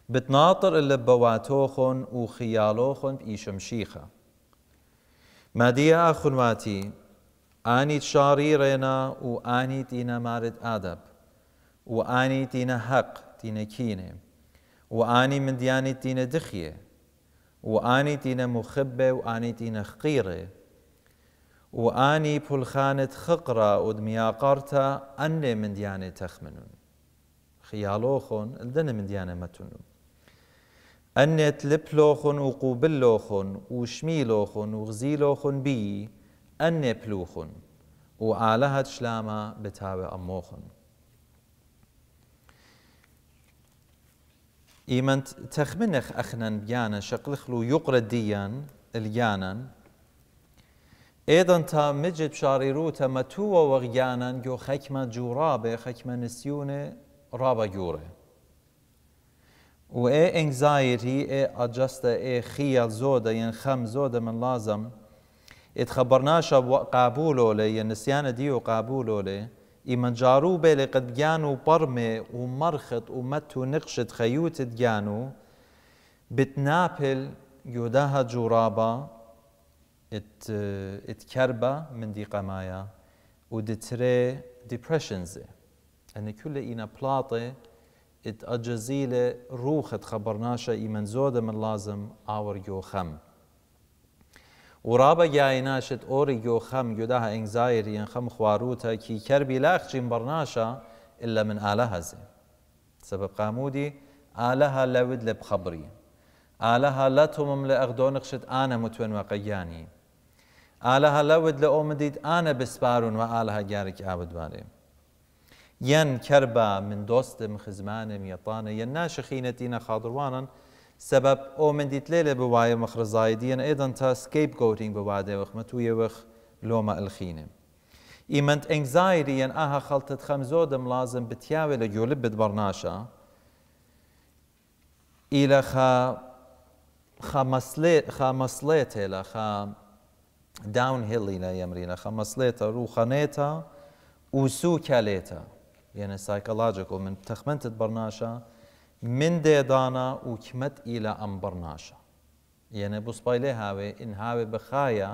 بتناطر اللي بواتوخن وخيالوخن شيخة ما دي أخنواتي آني شاري رينا وآني تينا مارد آدب وآني تينا حق تينا كينه وآني من دياني تينا دخيه وآني تينا مخبة وآني تينا خقيره و ئانی پولخانت خقرە و دمیاقارتە ئەنێ مندیانێ تەخمنون خیاڵۆ خۆن دەنە مندیانە مەتونون ئەنێت لپلۆخۆن و قوبلۆخۆن و شمیلۆخۆن و غزیلۆخۆن بی ئەنێ پلوخۆن و ئالە هەت شلامە بتاوێ ئەمۆخن ئیمەند تەخمنەخ ئەخنەن بیانە شەقلخل و یوقرە دیان ئەلیانن ايضا تا مجد شاريرو تما تو وغيانا جو خكمة جورابه خكمة نسيونه رابا جوره و اي انكزايتي اي ادجستا اي خيا زوده ين يعني خم زوده من لازم اتخبرناش قابولو لي يعني ين نسيان ديو قابولو لي من جارو بلي قد جانو برمي و متو نقشت خيوت جانو بتنابل يوداها جورابه it ات كربا من دي قمايا ودتري ديبرشنز أن كل اينا بلاطة ات أجزيلة روخت خبرناشا إيمن زود من لازم آور يو خم ورابا جايناشت اور يو خم يداها انزايري ان خم خواروتا كي كربي جيم برناشا إلا من آلها زي سبب قامودي آلها لود خبري آلها لأغدون لأغدونخشت أنا متون وقياني ئالەها لود لە ئۆمدیت ئانە بسپارون و آله گرک گارێکی ئابدوارێ ین کربا من دۆستم خزمانم یەطانە یەن ناشخینەتینە خاڵوانن سبب ئۆمەندیت لیل بوای بواە مەخرزایدیەن ئێدەن تا سکیپ گوتینگ متوی وخ لوم ئەلخینم ایمند انگزایری ین آها خلطت خمزودم لازم بتیاوی لگولب بدبرناشا بتبەرناشە خا خا مسلیت خا مسلیت هێلا خا داونهیلیە یەمرینە خەمەسلێتە ڕوخەنێتە روخانيتا وسو كاليتا يعني و من تخمنت برناشا من دێدانا و کمەت ئیلە ئەم بەرناشە یعنی بسپای لێ هاوێ ئین هاوێ بخایە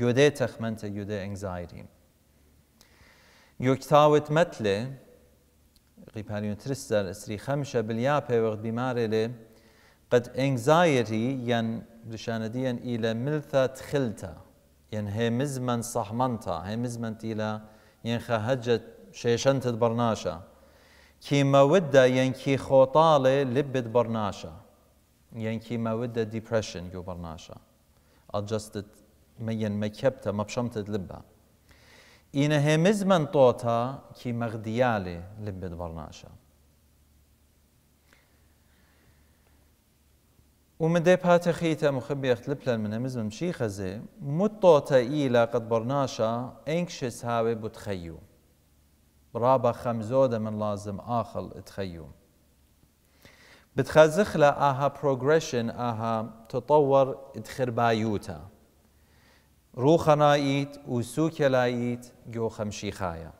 گودێ تەخمنتە گودێ ئەنگزایریم یۆکتاوت مەتلێ قیپاریون ترستەر ئەسری خەمشە بلیا پێوەخت بیمارێ لێ قەت يعني یان دشانەدیەن ئیلە ملتە تخلتە یان هێمزمەن سەحمەنتا هێمزمەن تیلا یان خەهەجە شێشەنتت بەرناشە کیمەوددا یەنکی خۆتاڵێ لبت بەرناشە یەنکی مەودە دیپرشن گو ما كبتا ما مەکەبتە لبا لبە هي مزمن طوتا كي مغديالي لبت برناشا ومن دي بهاتا خيتا مخبي اختلبلا من مزم شيخزي متوتا إيلا قد برناشا انكشس هاوي بتخيو رابا خمزودة من لازم آخل تخيو بتخزخ لا اها بروجريشن اها تطور ادخربايوتا روخنا ايت وسوكي لايت جو خمشيخايا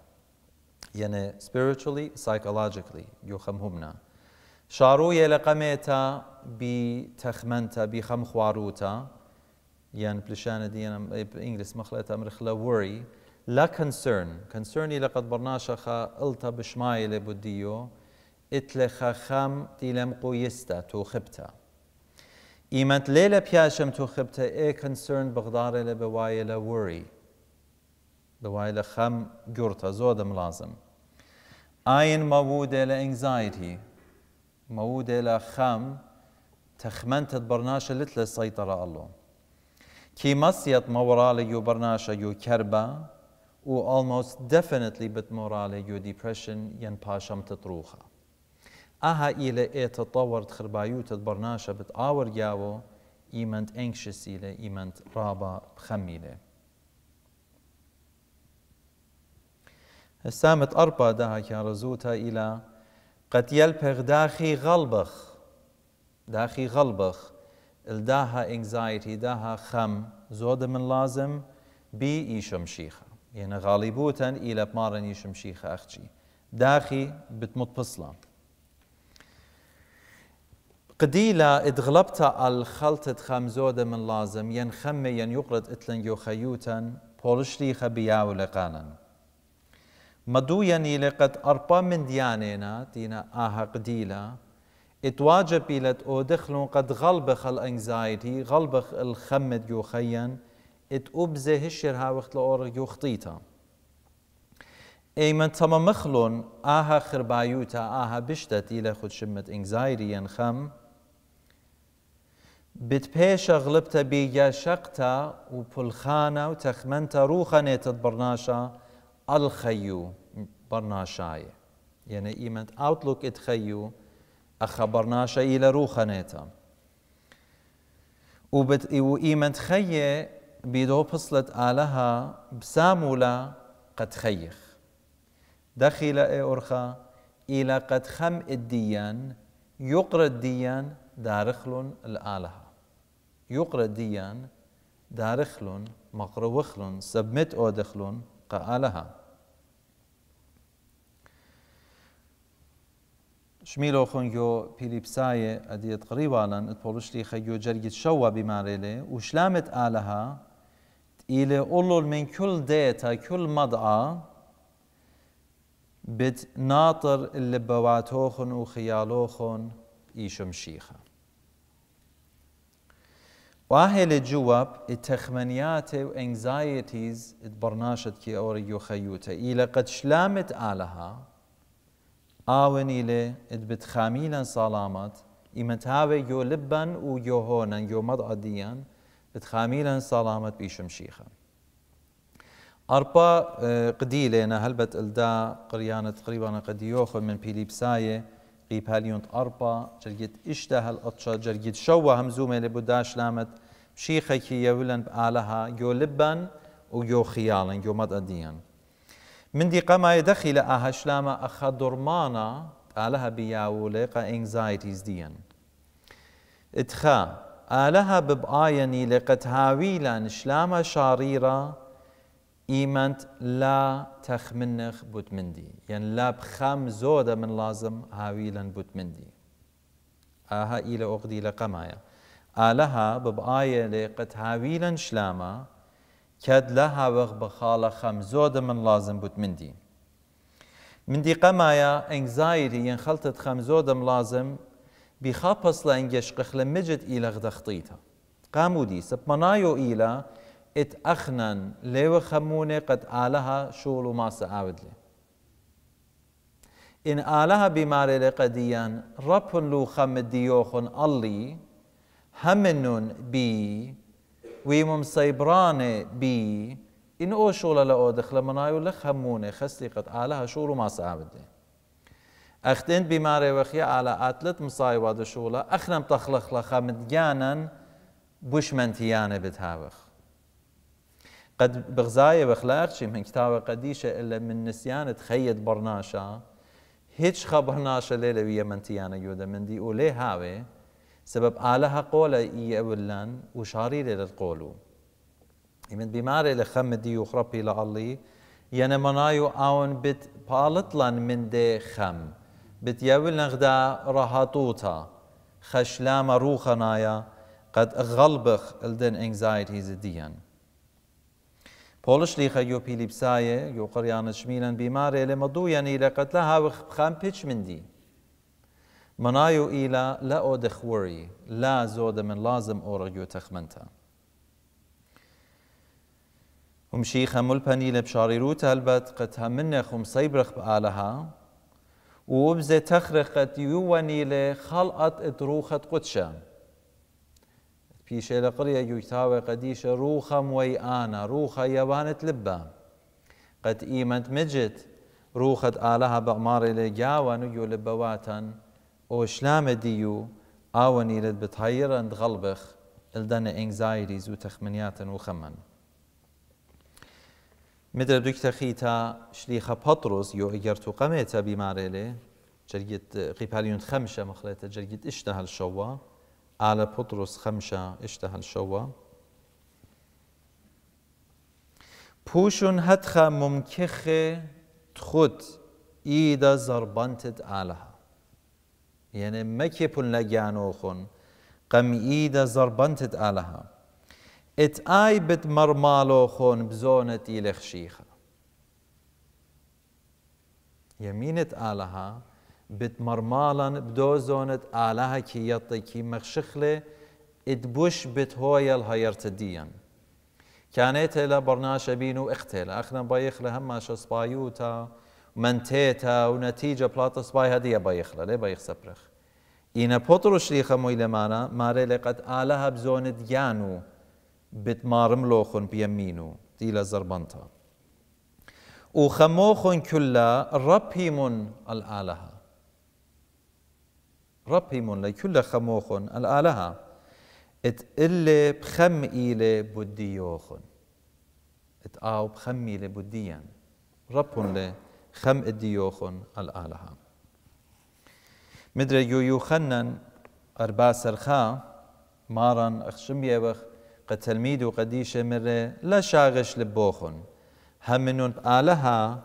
يعني spiritually psychologically جو خمهمنا شاروية لقميتا بتخمنتا بخم خواروتا يعني بلشانة دي أنا بإنجلس مخلطة مرخلة worry لا concern concern قد برناشا خا التا بشمايلة بديو اتلخا خام تيلم قويستا تو خبتا إيمت ليلة بياشم تو خبتا إيه concern بغدار بواي لبوايلة worry بوايلة خم جورتا زود ملازم اين موودة لانكزايتي موودة خام تخمنت برناشة لتل سيطرة الله كي مصيت مورالي يو برناشة يو كربا و almost definitely بت مورالي يو depression ين باشم تطروخة اها إلى ايه تطورت خربايوت برناشة آور ياو ايمنت anxious إلى ايمنت رابا بخميله السامت أربا دها كان رزوتها إلى قد يلبغ داخي غلبخ داخي غلبخ الداها انزايتي داها خم زود من لازم بي ايشم شيخة يعني غالبوتا إلى بمارن ايشم شيخة أختي داخي بتمت بصلا قديلا اتغلبت الخلطة خم زود من لازم ين خمي ين يقرد اتلن يو خيوتا بولشريخة بياولقانا مدويني لقد أربا من ديانينا دينا آها قديلا اتواجب بيلت او دخلون قد غلبخ الانزايتي غلبخ الخمد يوخيا ات ابزه هشير ها وقت لأورغ يوخطيتا ايمن تما مخلون آها خربايوتا آها بشتت إلى لخد شمت انزايتي انكزايريا خم بتبيش غلبت بيا شقتا و وبلخانا وتخمنتا روخا نيت برناشا الخيو برناشاي يعني ايمنت اوتلوك اتخيو اخا برناشاي روخانيتا وبت ايمنت خيي بيدو بصلت آلها بسامولا قد خيخ دخل أورخا إلى قد خم الديان يقر الديان دارخلون الالها يقر الديان دارخلون مقروخلون سبمت او دخلون استحقاء لها شمیلۆ خۆنگۆ پیلیپسایە ئەدیێت قڕیوانان پۆڵشتی خەگیۆ جەرگیت شەوە بماريلي وشلامت آلها ئیلێ ئۆلۆل من كل ديتا كل مدعا مەدعا بت ناتر لە بەواتۆخن و خیالۆخۆن ئیشم واهل الجواب التخمنيات و وانكزايتيز تبرناشت كي اوريو خيوتا الى قد شلامت آلها آون الى بتخاميلا سلامت إمتاوي يو لبا يو هونا يو مضعديا بتخاميلا سلامت بيشم شيخا أربا آه، قديلة أنا هلبت الدا قريانة تقريبا قد يوخو من بيليبساية قيب هاليونت أربا جرجيت إشتا هالأطشا جرجيت شوه همزومة لبداش لامت شيخه كي يولن بآلها گۆ لبن و خيالن خیاڵن مد ئەدیەن. من دي قما يدخل ئاهەشلامە ئەخە دوڕمانە ئالەها بیاولێقە ئینگزایتیز انزايتيز ئتخە اتخا آلها لێقەت لقد هاويلا نیشلامە شاريرا إيمانت لا تخمنخ بوتمندي يعني لا بخام زودة من لازم هاويلا بوتمندي آها إلى أغدي لقمايا آلها ببآية لقد هاويلا شلاما كد لها وغب خالة خمزود من لازم بوت مندي مندي قمايا انكزايري ينخلطت خمزود من لازم بخابس لانجش قخل مجد إلى غدخطيتها قامو دي سبمنايو إلى اتأخنن ليو خمونة قد آلها شولو ما سعاود لي إن آلها بماري لقديا ربن لو خم الديوخن اللي همنون بي ويمم صيبرانة بي إن أو شغلة لأو دخل منايو لخ همونة خسلي قد آلها شغلو ما سعبدي أختين بماري وخيا على أتلت مصايبة دو شغلة أخنم تخلخ لخا مدجانا بوش منتيانة بتهاوخ قد بغزاية وخلا شي من كتاب قديشة إلا من نسيان تخيد برناشا هيتش خبرناشا ليلة ويا منتيانة يودا من دي أولي هاوي سبب آلها إي أولان وشاري للقولو إمن بماري لخم دي يخربي لالي ين منايو آون بت بالطلن من دي خم بت يولن غدا رهاتوتا خشلام روخنايا قد غلبخ الدن انزايتي زديان بولش ليخا يو بيليبساي يو قريانش ميلان بماري لمدو يعني لقد لها خام بيتش من دي منايو إلى لا أودخ وري لا زود من لازم أورجيو تخمنتا ومشيخة ملبني لبشاري روتا البت قد همني خم صيبرخ بآلها وبز تخرقت يواني لخلقت اتروخت قدشة بيشي لقرية يجتاوي قديش روخة آنا روخة يبانت لبا قد إيمت مجد روخت آلها بأمار لجاوانو يلبواتا او شلام ديو awen ilid بتهير اند غلبخ الدن انزايريز و تخمنيات و خمن مدر دكتا بدك تخيتا شليخة بطرس يو إجرتو قميتا بماريلي جرجت قيباليون خمشة مخليتا جرجت اشتها الشوا على بطرس خمشة اشتها الشوا بوشن هتخا ممكخ تخد إيدا زربانتت آلها یعنی مکی پن لگیانو خون قم اید زربنتت آلها ات آی بت مرمالو خون بزونت ایلخ شیخا يمينت آلها بتمرمالا بدو زونت آلها كي يطي كي مخشخلة هویل هایرت دیان كانت لا برناش بينو اختلا اخنا بايخلا هما شصبايوتا من تيتا ونتيجة بلاطس باي هدية بايخلا لێ بايخ سبرخ ئینە بطر الشريخة مويلة مانا ماري لقد آلها ئالە ديانو گیان و بتمارم لۆخن پیەمین و دی لە زربەنتە. ربهمون خەمۆخۆن کولە ڕەپیمون ئەلعاالەها. ڕەپیمون لە کولە خەمۆخۆن ئەلعاالەها. ئت ئلێ بخەم ئیلێ بودیۆخن. ئت ئاو بخەمی خم الديوخن الآلهة يو يوخنن أربا سرخا مارن أخشم يبخ قتلميد وقديشة مرة لا شاغش لبوخن همنون آلهة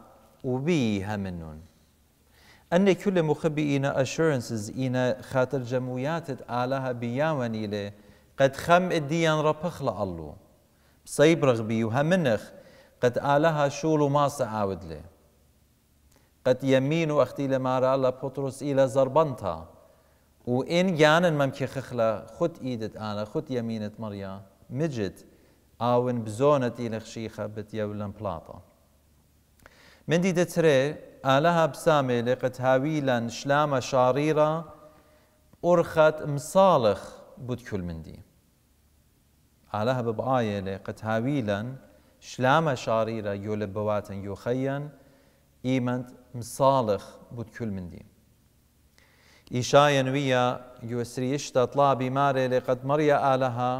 وبي همنون أن كل مخبي إنا assurances إنا خاطر جمويات آلهة بياوني قد خم الديان ربخ لألو صيب رغبي وهمنخ قد آلها شول وما صعاود له قد يمين و ئەختی لە مارە لە پۆتۆسی لە زربەنتا و ئین گیانن مەمکی خخ لە خود ئیدت ئالە مجد ئاون بزۆنەتی لە خشیخە بتیەو لەم بلاطا من دي ئالەها آلها بسامي لقد هاويلا شلامة شاريرة أرخت مصالخ بود كل من دي آلها ببعاية لقد هاويلا شلامة شاريرة لە بەواتن یۆخەیەن ئیمەند بود كل من کول مندی. ئیشایەن يوسري گوێسریشتە تڵا بماري لقد مريا آلها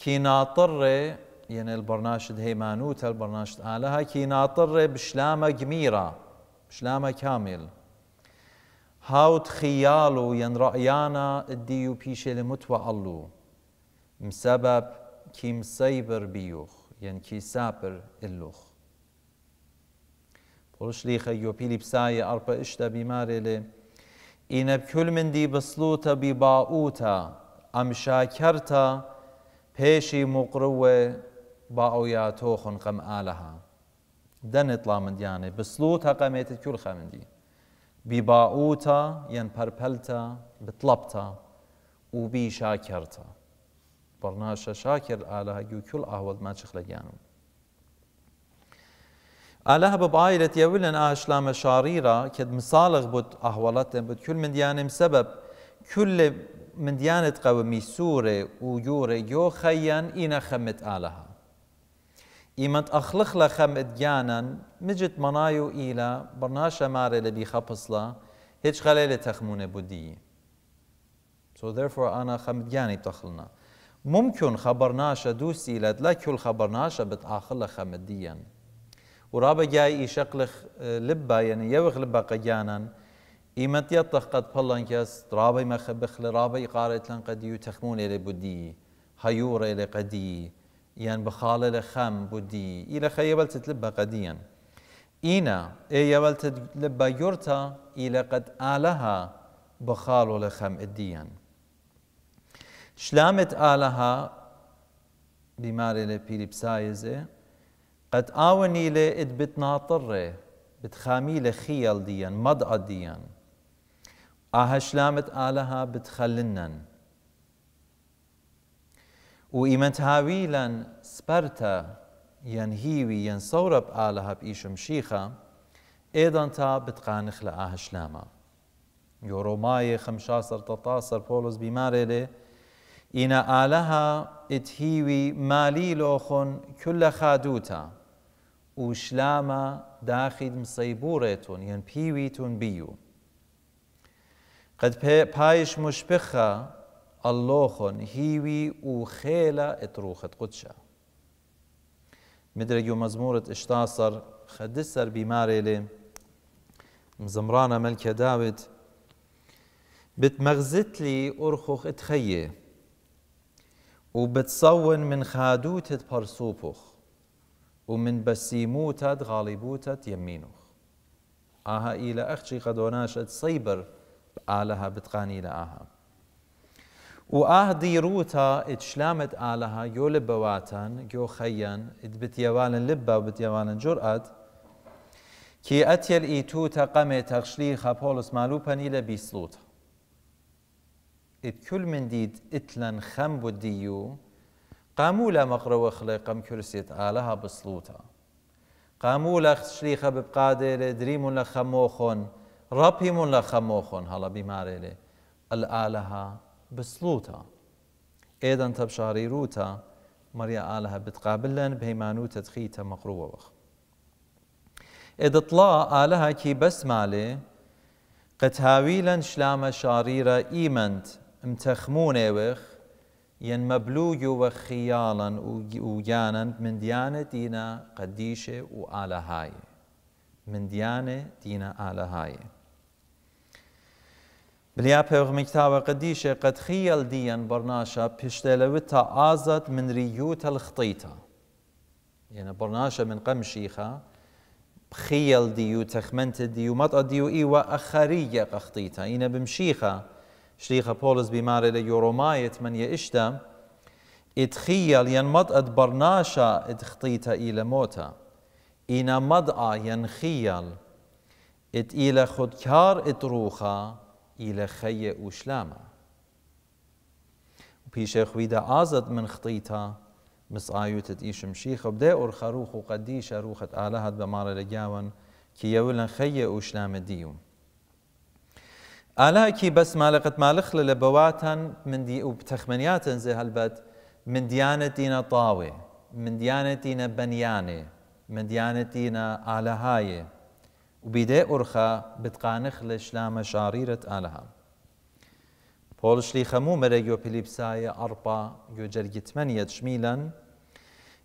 كي ناطر يعني البرناشد هي مانوتا البرناشد آلها كي ناطر بشلامة جميرة بشلامة كامل هاوت خیاڵ و یەنڕەیانە دی و پیشێ لە متوە ئەلو مسەبەب کیمسەی بربیوخ كي سابر اللوخ أربا إشتا یۆپیلی پسایە ئەرپە ئشتە بیمارێ لێ ئینە کولمندی بسلوتە بیباوتە ئەمشاکەرتە پێشی مقڕوێ با ئەو یا تۆخن قەم ئالەها دەنێتڵا مندیانێ بسلوت هەقەمێتت کول خەمندی بیباوتە یەن پەرپەلتە بتڵەبتە و برناشا شاكر آلها ئالەهەگی كل أهوال ما ماچخ يانو ئالە بە يولن یەولن ئاشلامە كد کە بود أهوالات بود كل من مندیانم سەبب كل من ديانة قومي سورة ويورة يو خيان إنا خمت آلها إيمت أخلق لخمت جانا مجد منايو إلى برناشا ماري لبي خبصلا هيج خلال تخمون بودي So therefore أنا خمت جاني بتخلنا ممكن خبرناشا دوسي لد لا كل خبرناشة بتعاخل خمت ديان ورابا جاي يشقلخ آه، لبا يعني يوغ لبا قجانا إيمت يطخ قد بلان كاس رابا ما خبخل رابا يقارت لن قد يتخمون إلى بدي هيور إلى قدي يعني بخال إلى خام بدي إلى يبلتت لبا قديا إينا إي يبلتت لبا يورتا إلى قد آلها بخال إلى خام إديا شلامت آلها بماري لبيري بسايزه قد آوني لي إد بتناطره بتخامي لي خيل ديا مضأ ديا آها شلامت آلها بتخلنن وإيمت هاويلا سبرتا ينهيوي ينصورب آلها بإيشم شيخا أيضا تا بتقانخ لآها شلامه يوروماي خمشاصر تطاصر بولس بمارلي إن آلها اتهيوي مالي لوخن كل خادوتا وشلاما داخل مصيبوريتون ين بيويتون بيو قد بايش مشبخة ئەلۆخۆن هيوي وخيلة خێلە قدشة مدرجو مزمورة اشتاصر خدسر بماري لي مزمرانا ملكة داود بتمغزت لي أرخوخ اتخيه وبتصون من خادوتة برسوبوخ ومن بسيموتت غالبوتت يمينوخ آها إلى أخشي قدوناشت صيبر آلها بتقاني لآها وآه ديروتا اتشلامت آلها يو لبواتن يو خيان اتبتيوالن لبا وبتيوالن جرأت كي أتيل إيتو تقمي تغشلي مالو مالوبني لبيسلوتا ات كل من ديد اتلن خم بديو قامو قامولا مقروا خلقم كرسيت آلها بسلوتا لا شليخة ببقادر دريم لخموخن ربهم لخموخن هلا بماري الآلها بسلوتا ايضا تب شهري روتا مريا آلها بتقابلن بهيمانو تدخيتا مقرو وخ اذا طلع آلها كي بس مالي قتاويلا شلام شاريرا ايمنت امتخمون وخ ين مبلوج وخيالا وجانا من ديانة دينا قديشة وآلة هاي من ديانة دينا آلهاية هاي بلیا پیغمکتا و قدیشه قد خیل دیان برناشا پشتلوتا آزد من ریوت الخطیتا يعني برناشا من قم شيخة خيل ديو تخمنت ديو مطأ ديو إي وأخرية قخطيتا إنا بمشيخة شليخة بولس بمارة ليوروماية من إشتا اتخيل ينمضأت برناشا اتخطيتا إلى موتا إنا مضأ ينخيل ات إلى خدكار اتروخا إلى خي وشلاما وبيش خويدا عازت من خطيتا مس آيوت آيوتت إيش مشيخ وبدأ أرخروخ وقديش روخت آلهت بمارة لجاون كي يولن خي وشلام ديوم ئالاکی بس مالقة مالخ للبوات من دي وبتخمنيات زي لە بەواتان مندی و تەخمەنیاتن زێ هەلبەت مندیانەتینە تاوێ مندیانەتینە بەنیانێ مندیانەتینە ئالەهایێ وبیدێ أرخا بتقانخ لشلام لە شلامە شاریرت ئالەها پۆلشلی خەموو مەرە گۆپلیپسایە ئەڕپا گۆجەرگتمەنیە شمیلەن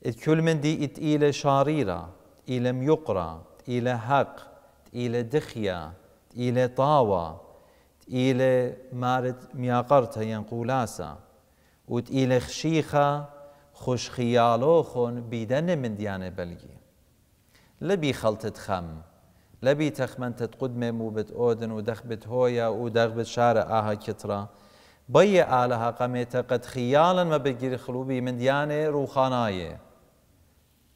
ئیتکول مندی ئیتئی لە شاریرە ئیلە میوقرا ئیلە حق ئیلە دخيا ئیلە طاوة إلى مارد مياقرتا ينقولاسا وت إلى خشيخا خوش خيالوخون بيدن من ديانة بلجي لبي خلطة خم لبي تخمن ممو بت أودن ودخبت هويا ودخبت شارع آها كترا بي آلها قميتا قد خيالا ما بتجري خلوبي من ديانة روخاناية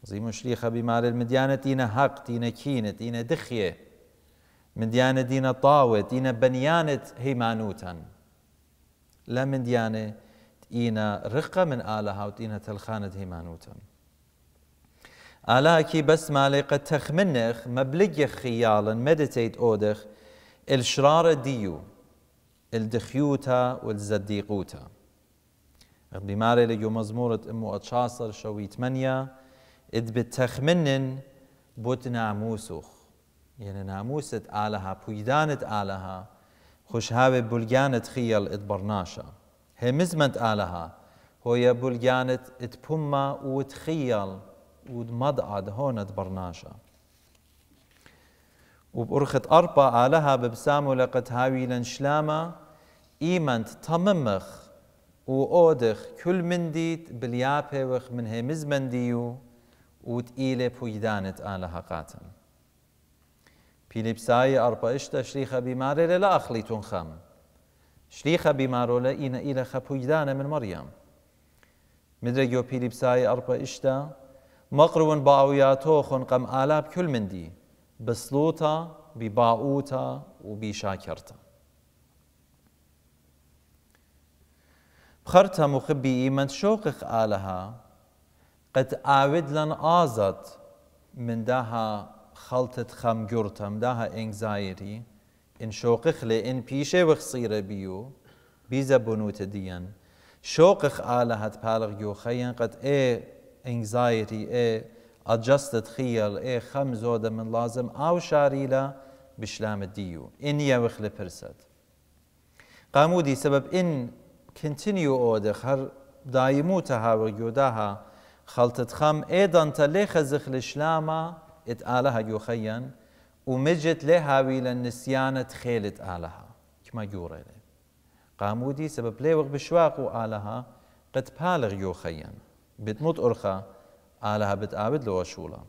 زي مشليخة بمال المديانة تينا حق تينا كينة تينا دخيه من ديانة دينا طاوت دينا بنيانة هيمانوتا لا من ديانة دينا رقة من ئالە هاوتینە تەلخانت هەیمانوتن ئالاکی بس مالێقە تخمنخ مبلغ خيالا مدتيت أودخ الشرار ديو الدخيوتا والزديقوتا بمارة لجو مزمورة أمو أتشاصر شوي تمانية اد بتخمنن بوت ناموسوخ يعني ناموسة آلها بويدانة آلها خوشهاوي بلغانت خيال اتبرناشا هي مزمنت آلها هو بلغانت اتبما وتخيل ودمضعد هون اتبرناشا وبأرخة أربا آلها ببسامو لقد هاوي لنشلاما إيمنت تممخ اودخ كل من ديت بليابه وخ من هي مزمن ديو و تقيله بويدانت آلها قاتم پیلیپسایی ئەرپەش شریخ بیماره لە ئەخلی تون خەم شلیخە بیمارۆ لە ئینە ئیلە خەپویدانە من مەڕیام مدرەگیۆ پیلیپسایی ئەرپەئشتا مەقرون باویا تۆ خۆنقەم ئالاب کول مندی بسلوتە بیباوتە و بیشاکردە بخەرتە مخبی ئیمەند شۆقخ ئالەها قەت ئاود لەن من دها خەڵتت خەمگورتەم داها ئەنگزایری ئین شۆقخ لێ ئین پیشێ وەخسیرە بی و بیزە بنوتە دیەن شۆقخ ئالە هەت پاڵغ گۆخەیەن قد ئێ ئەنگزایری ئێ اجستت خیەڵ ئێ خم زود من لازم او شاری بشلام بشلامە دی و ئین یەوەخ لە پرسەت سبب ئین کنتنی و ئۆدەخ هەر دایموتە هاوەگیۆداها خلطت خم ئێدانتە لێ خەزخ لە شلامە اتآلها يوخيا ومجت لها ويلا نسيانة خيل اتآلها كما يوري لي قامودي سبب لي وغ بشواق وآلها قد بالغ يوخيا بتموت أرخا آلها بتعابد لو شولا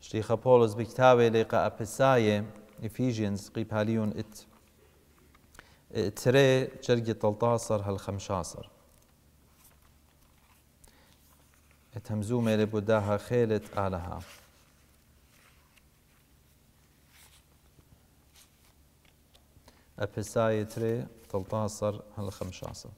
شيخ بولس بكتابه لقاء بساية إفيجينز قيباليون ات تري جرق 13 هالخمشاصر اتهمزو ميلي بوداها خيلت آلها اپسای 3 13 هل 15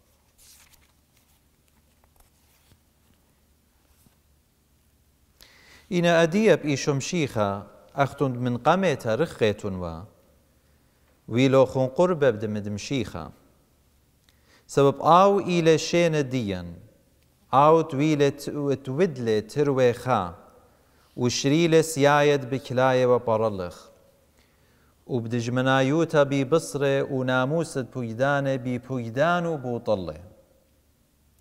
اینا أديب إيشم شيخا اختند من قميتا ترخیتون و ويلو خون قرب بدمدم شيخا سبب او الى شين ديان او تويلة تويلت تروي خا وشريل سيايد بكلاية وبرلخ و بدژمنایوتە بی بسرێ و ناموست پویدانێ بی پویدان و بۆتەڵێ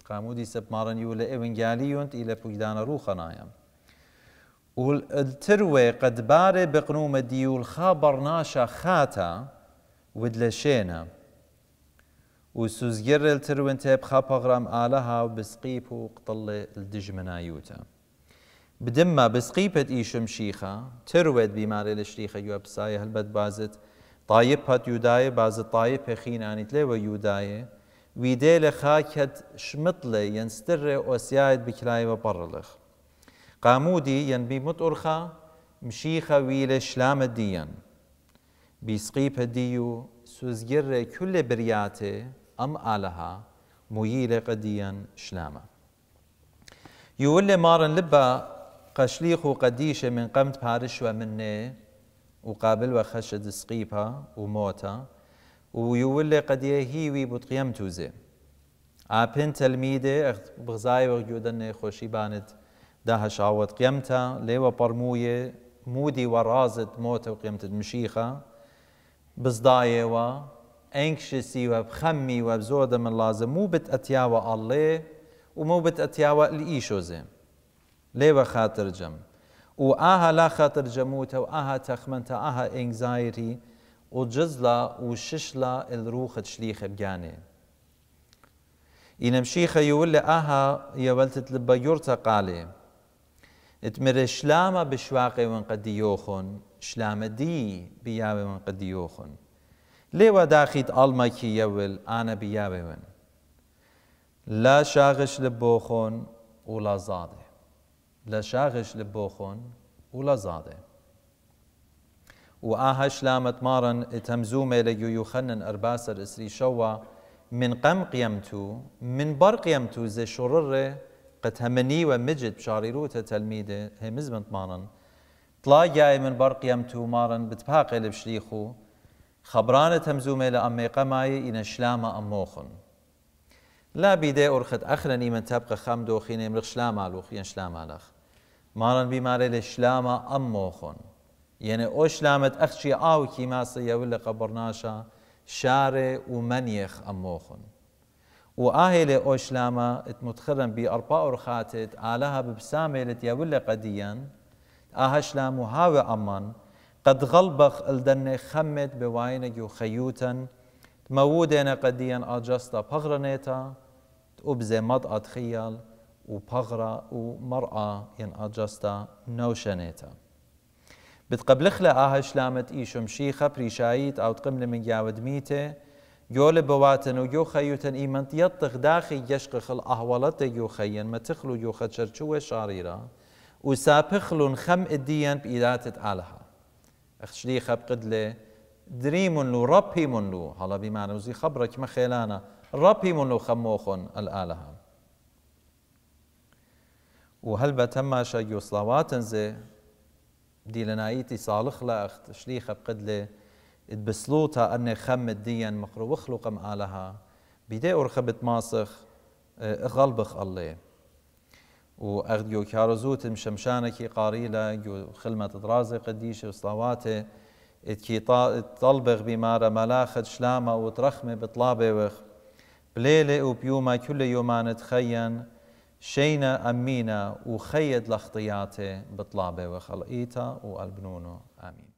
قامودی سب و لە ئێونگالیوند ئی لە پویدانە ڕوو خەنایە تروێ قد باري دیولخا ديول خاتە ود خاتا شێنە و سوزگەر ترون تێبخە پەغرام آلها و بسقیپ و قطل دژمنایوتە بدمە بسقیپت ئیشم شیخە تروێت بیمارێ الشريخة شریخە یوە هل بد بازت طايب هات يوداي بازت تایب پێخینانیت عنيت یودایە ويوداي لە خاکەت شمت لێ یەنسترێ ئۆسیایت بکرایەوە پەڕلخ قامودی یەنبی متورخە مشیخە مشيخة ويل شلامە الدين بیسقیپە دی و سوزگرێ کولێ بریاتێ ئەم ئالەها مویی لە قەدیەن شلامە يولي مارن لبا قشليخ وقديشة من قمت بارش ومني وقابل وخشد سقيبها ويقول لي قد يهيوي بطقيم توزي أبن تلميذة بغزاي وجودن خوشي باند داها شعوت قيمتا ليوا برموية مودي ورازت موتا وقيمت مشيخة بصداية و انكشسي وبخمي وبزودة من لازم مو بتأتياوى الله ومو بتأتياوى الإيشوزي خاطر جم و آها لا خاطر جموت و آها تەخمەتە آها ئەنگزایری و جزلا و ششلا الروخت شلیخە بگانێ. ئینەمشی خەیول لە ئاها یەوەلتت بە یورتە قالێ. اتمرە شلامە بشواقێ من قەدیۆخۆن شلامە دی بیاوێ من قەدیۆخۆن. لێوە داخیت ئەڵمەکی یەول ئانە بیاوێ من. لا شاغش لە بۆخۆن و لازادێ. لە شاغش لە بۆ خۆن و لە وآهش لامت مارا تمزومة ليو يخنن أرباسر إسري شوا من قم قيمتو من بر قيمتو زي شرر قد همني ومجد بشاريروت تلميدة هي مزمنت مارن طلا جاي من بر قيمتو مارن بتباقي لبشريخو خبرانة تمزومة لأمي قماي إن شلامة أموخن لا بيدي أرخد أخرني من تبقى خمدو خيني مرخ شلامة لوخ ين شلامة لخ مارن بیماره لە شلامە ئەم مۆخۆن یەنە اخشی آو کی ماست یا ول لە قەبڕناشە شارێ و مەنیەخ ئەم مۆخن و آهل لێ ئۆ شلامە ئتمتخرم بی ئەرپا و خاتێت ئالەها یا ول قدیان. قەدیەن ئاهە شلام و هاوێ ئەمان قد غەڵبەخ ئەلدەنێ خەمێت بواینەگی جو خیوتن مودن قدیان ئاجەستە پەغڕنێتە و بزێ مەد ئاتخیال و پەغرا و مەڕعا یەن ئاجەستا ناوشەنێتە. بتقبلخ لە ئاهشلامت ئیشمشی خەپریشاییت ئاوتقم لە منگیاودمیتێ، گۆلە بەواتن و یۆخەوتن ئیمەندیەت تەخداخی گەشت خل ما تخلو مەتخل و یۆخە چەرچوە شاریرە، وساپخلون خەم ئدیەن ئیداتت ئالها. ئەخشلی خەبقت لێ دریمون و ڕەپیمون و هەڵە بیمانوزی خەبڕێکمە خێلانە ڕەپیمون لو خەمۆخۆن ئەلعاالها. و هەل بە تەماشە گیۆسلاواتنزێ دیلەناییتی ساڵخ لە ئەخت شلی خەبقت لێ بسلو تا ئەنێ خەمت دیەن مەخڕ وخلوقم ئالەها بیدێ ئۆرخەبت ماسخ آه، غلبخ الله ئەڵێ و ئەخت گۆکارە زووتم شەمشانێکی قاری لە خلمەت درازێ قدیش وسلاواتێ ئتکی تەڵبغ بیمارە ملاخد شلامە و ترەخمێ بتڵابێ وخ بلێلێ و پیومە کولە یۆمانت خەیەن شينا أمينا وخيد لخطياتي بطلابه وخلقيتا وقلبنونه آمين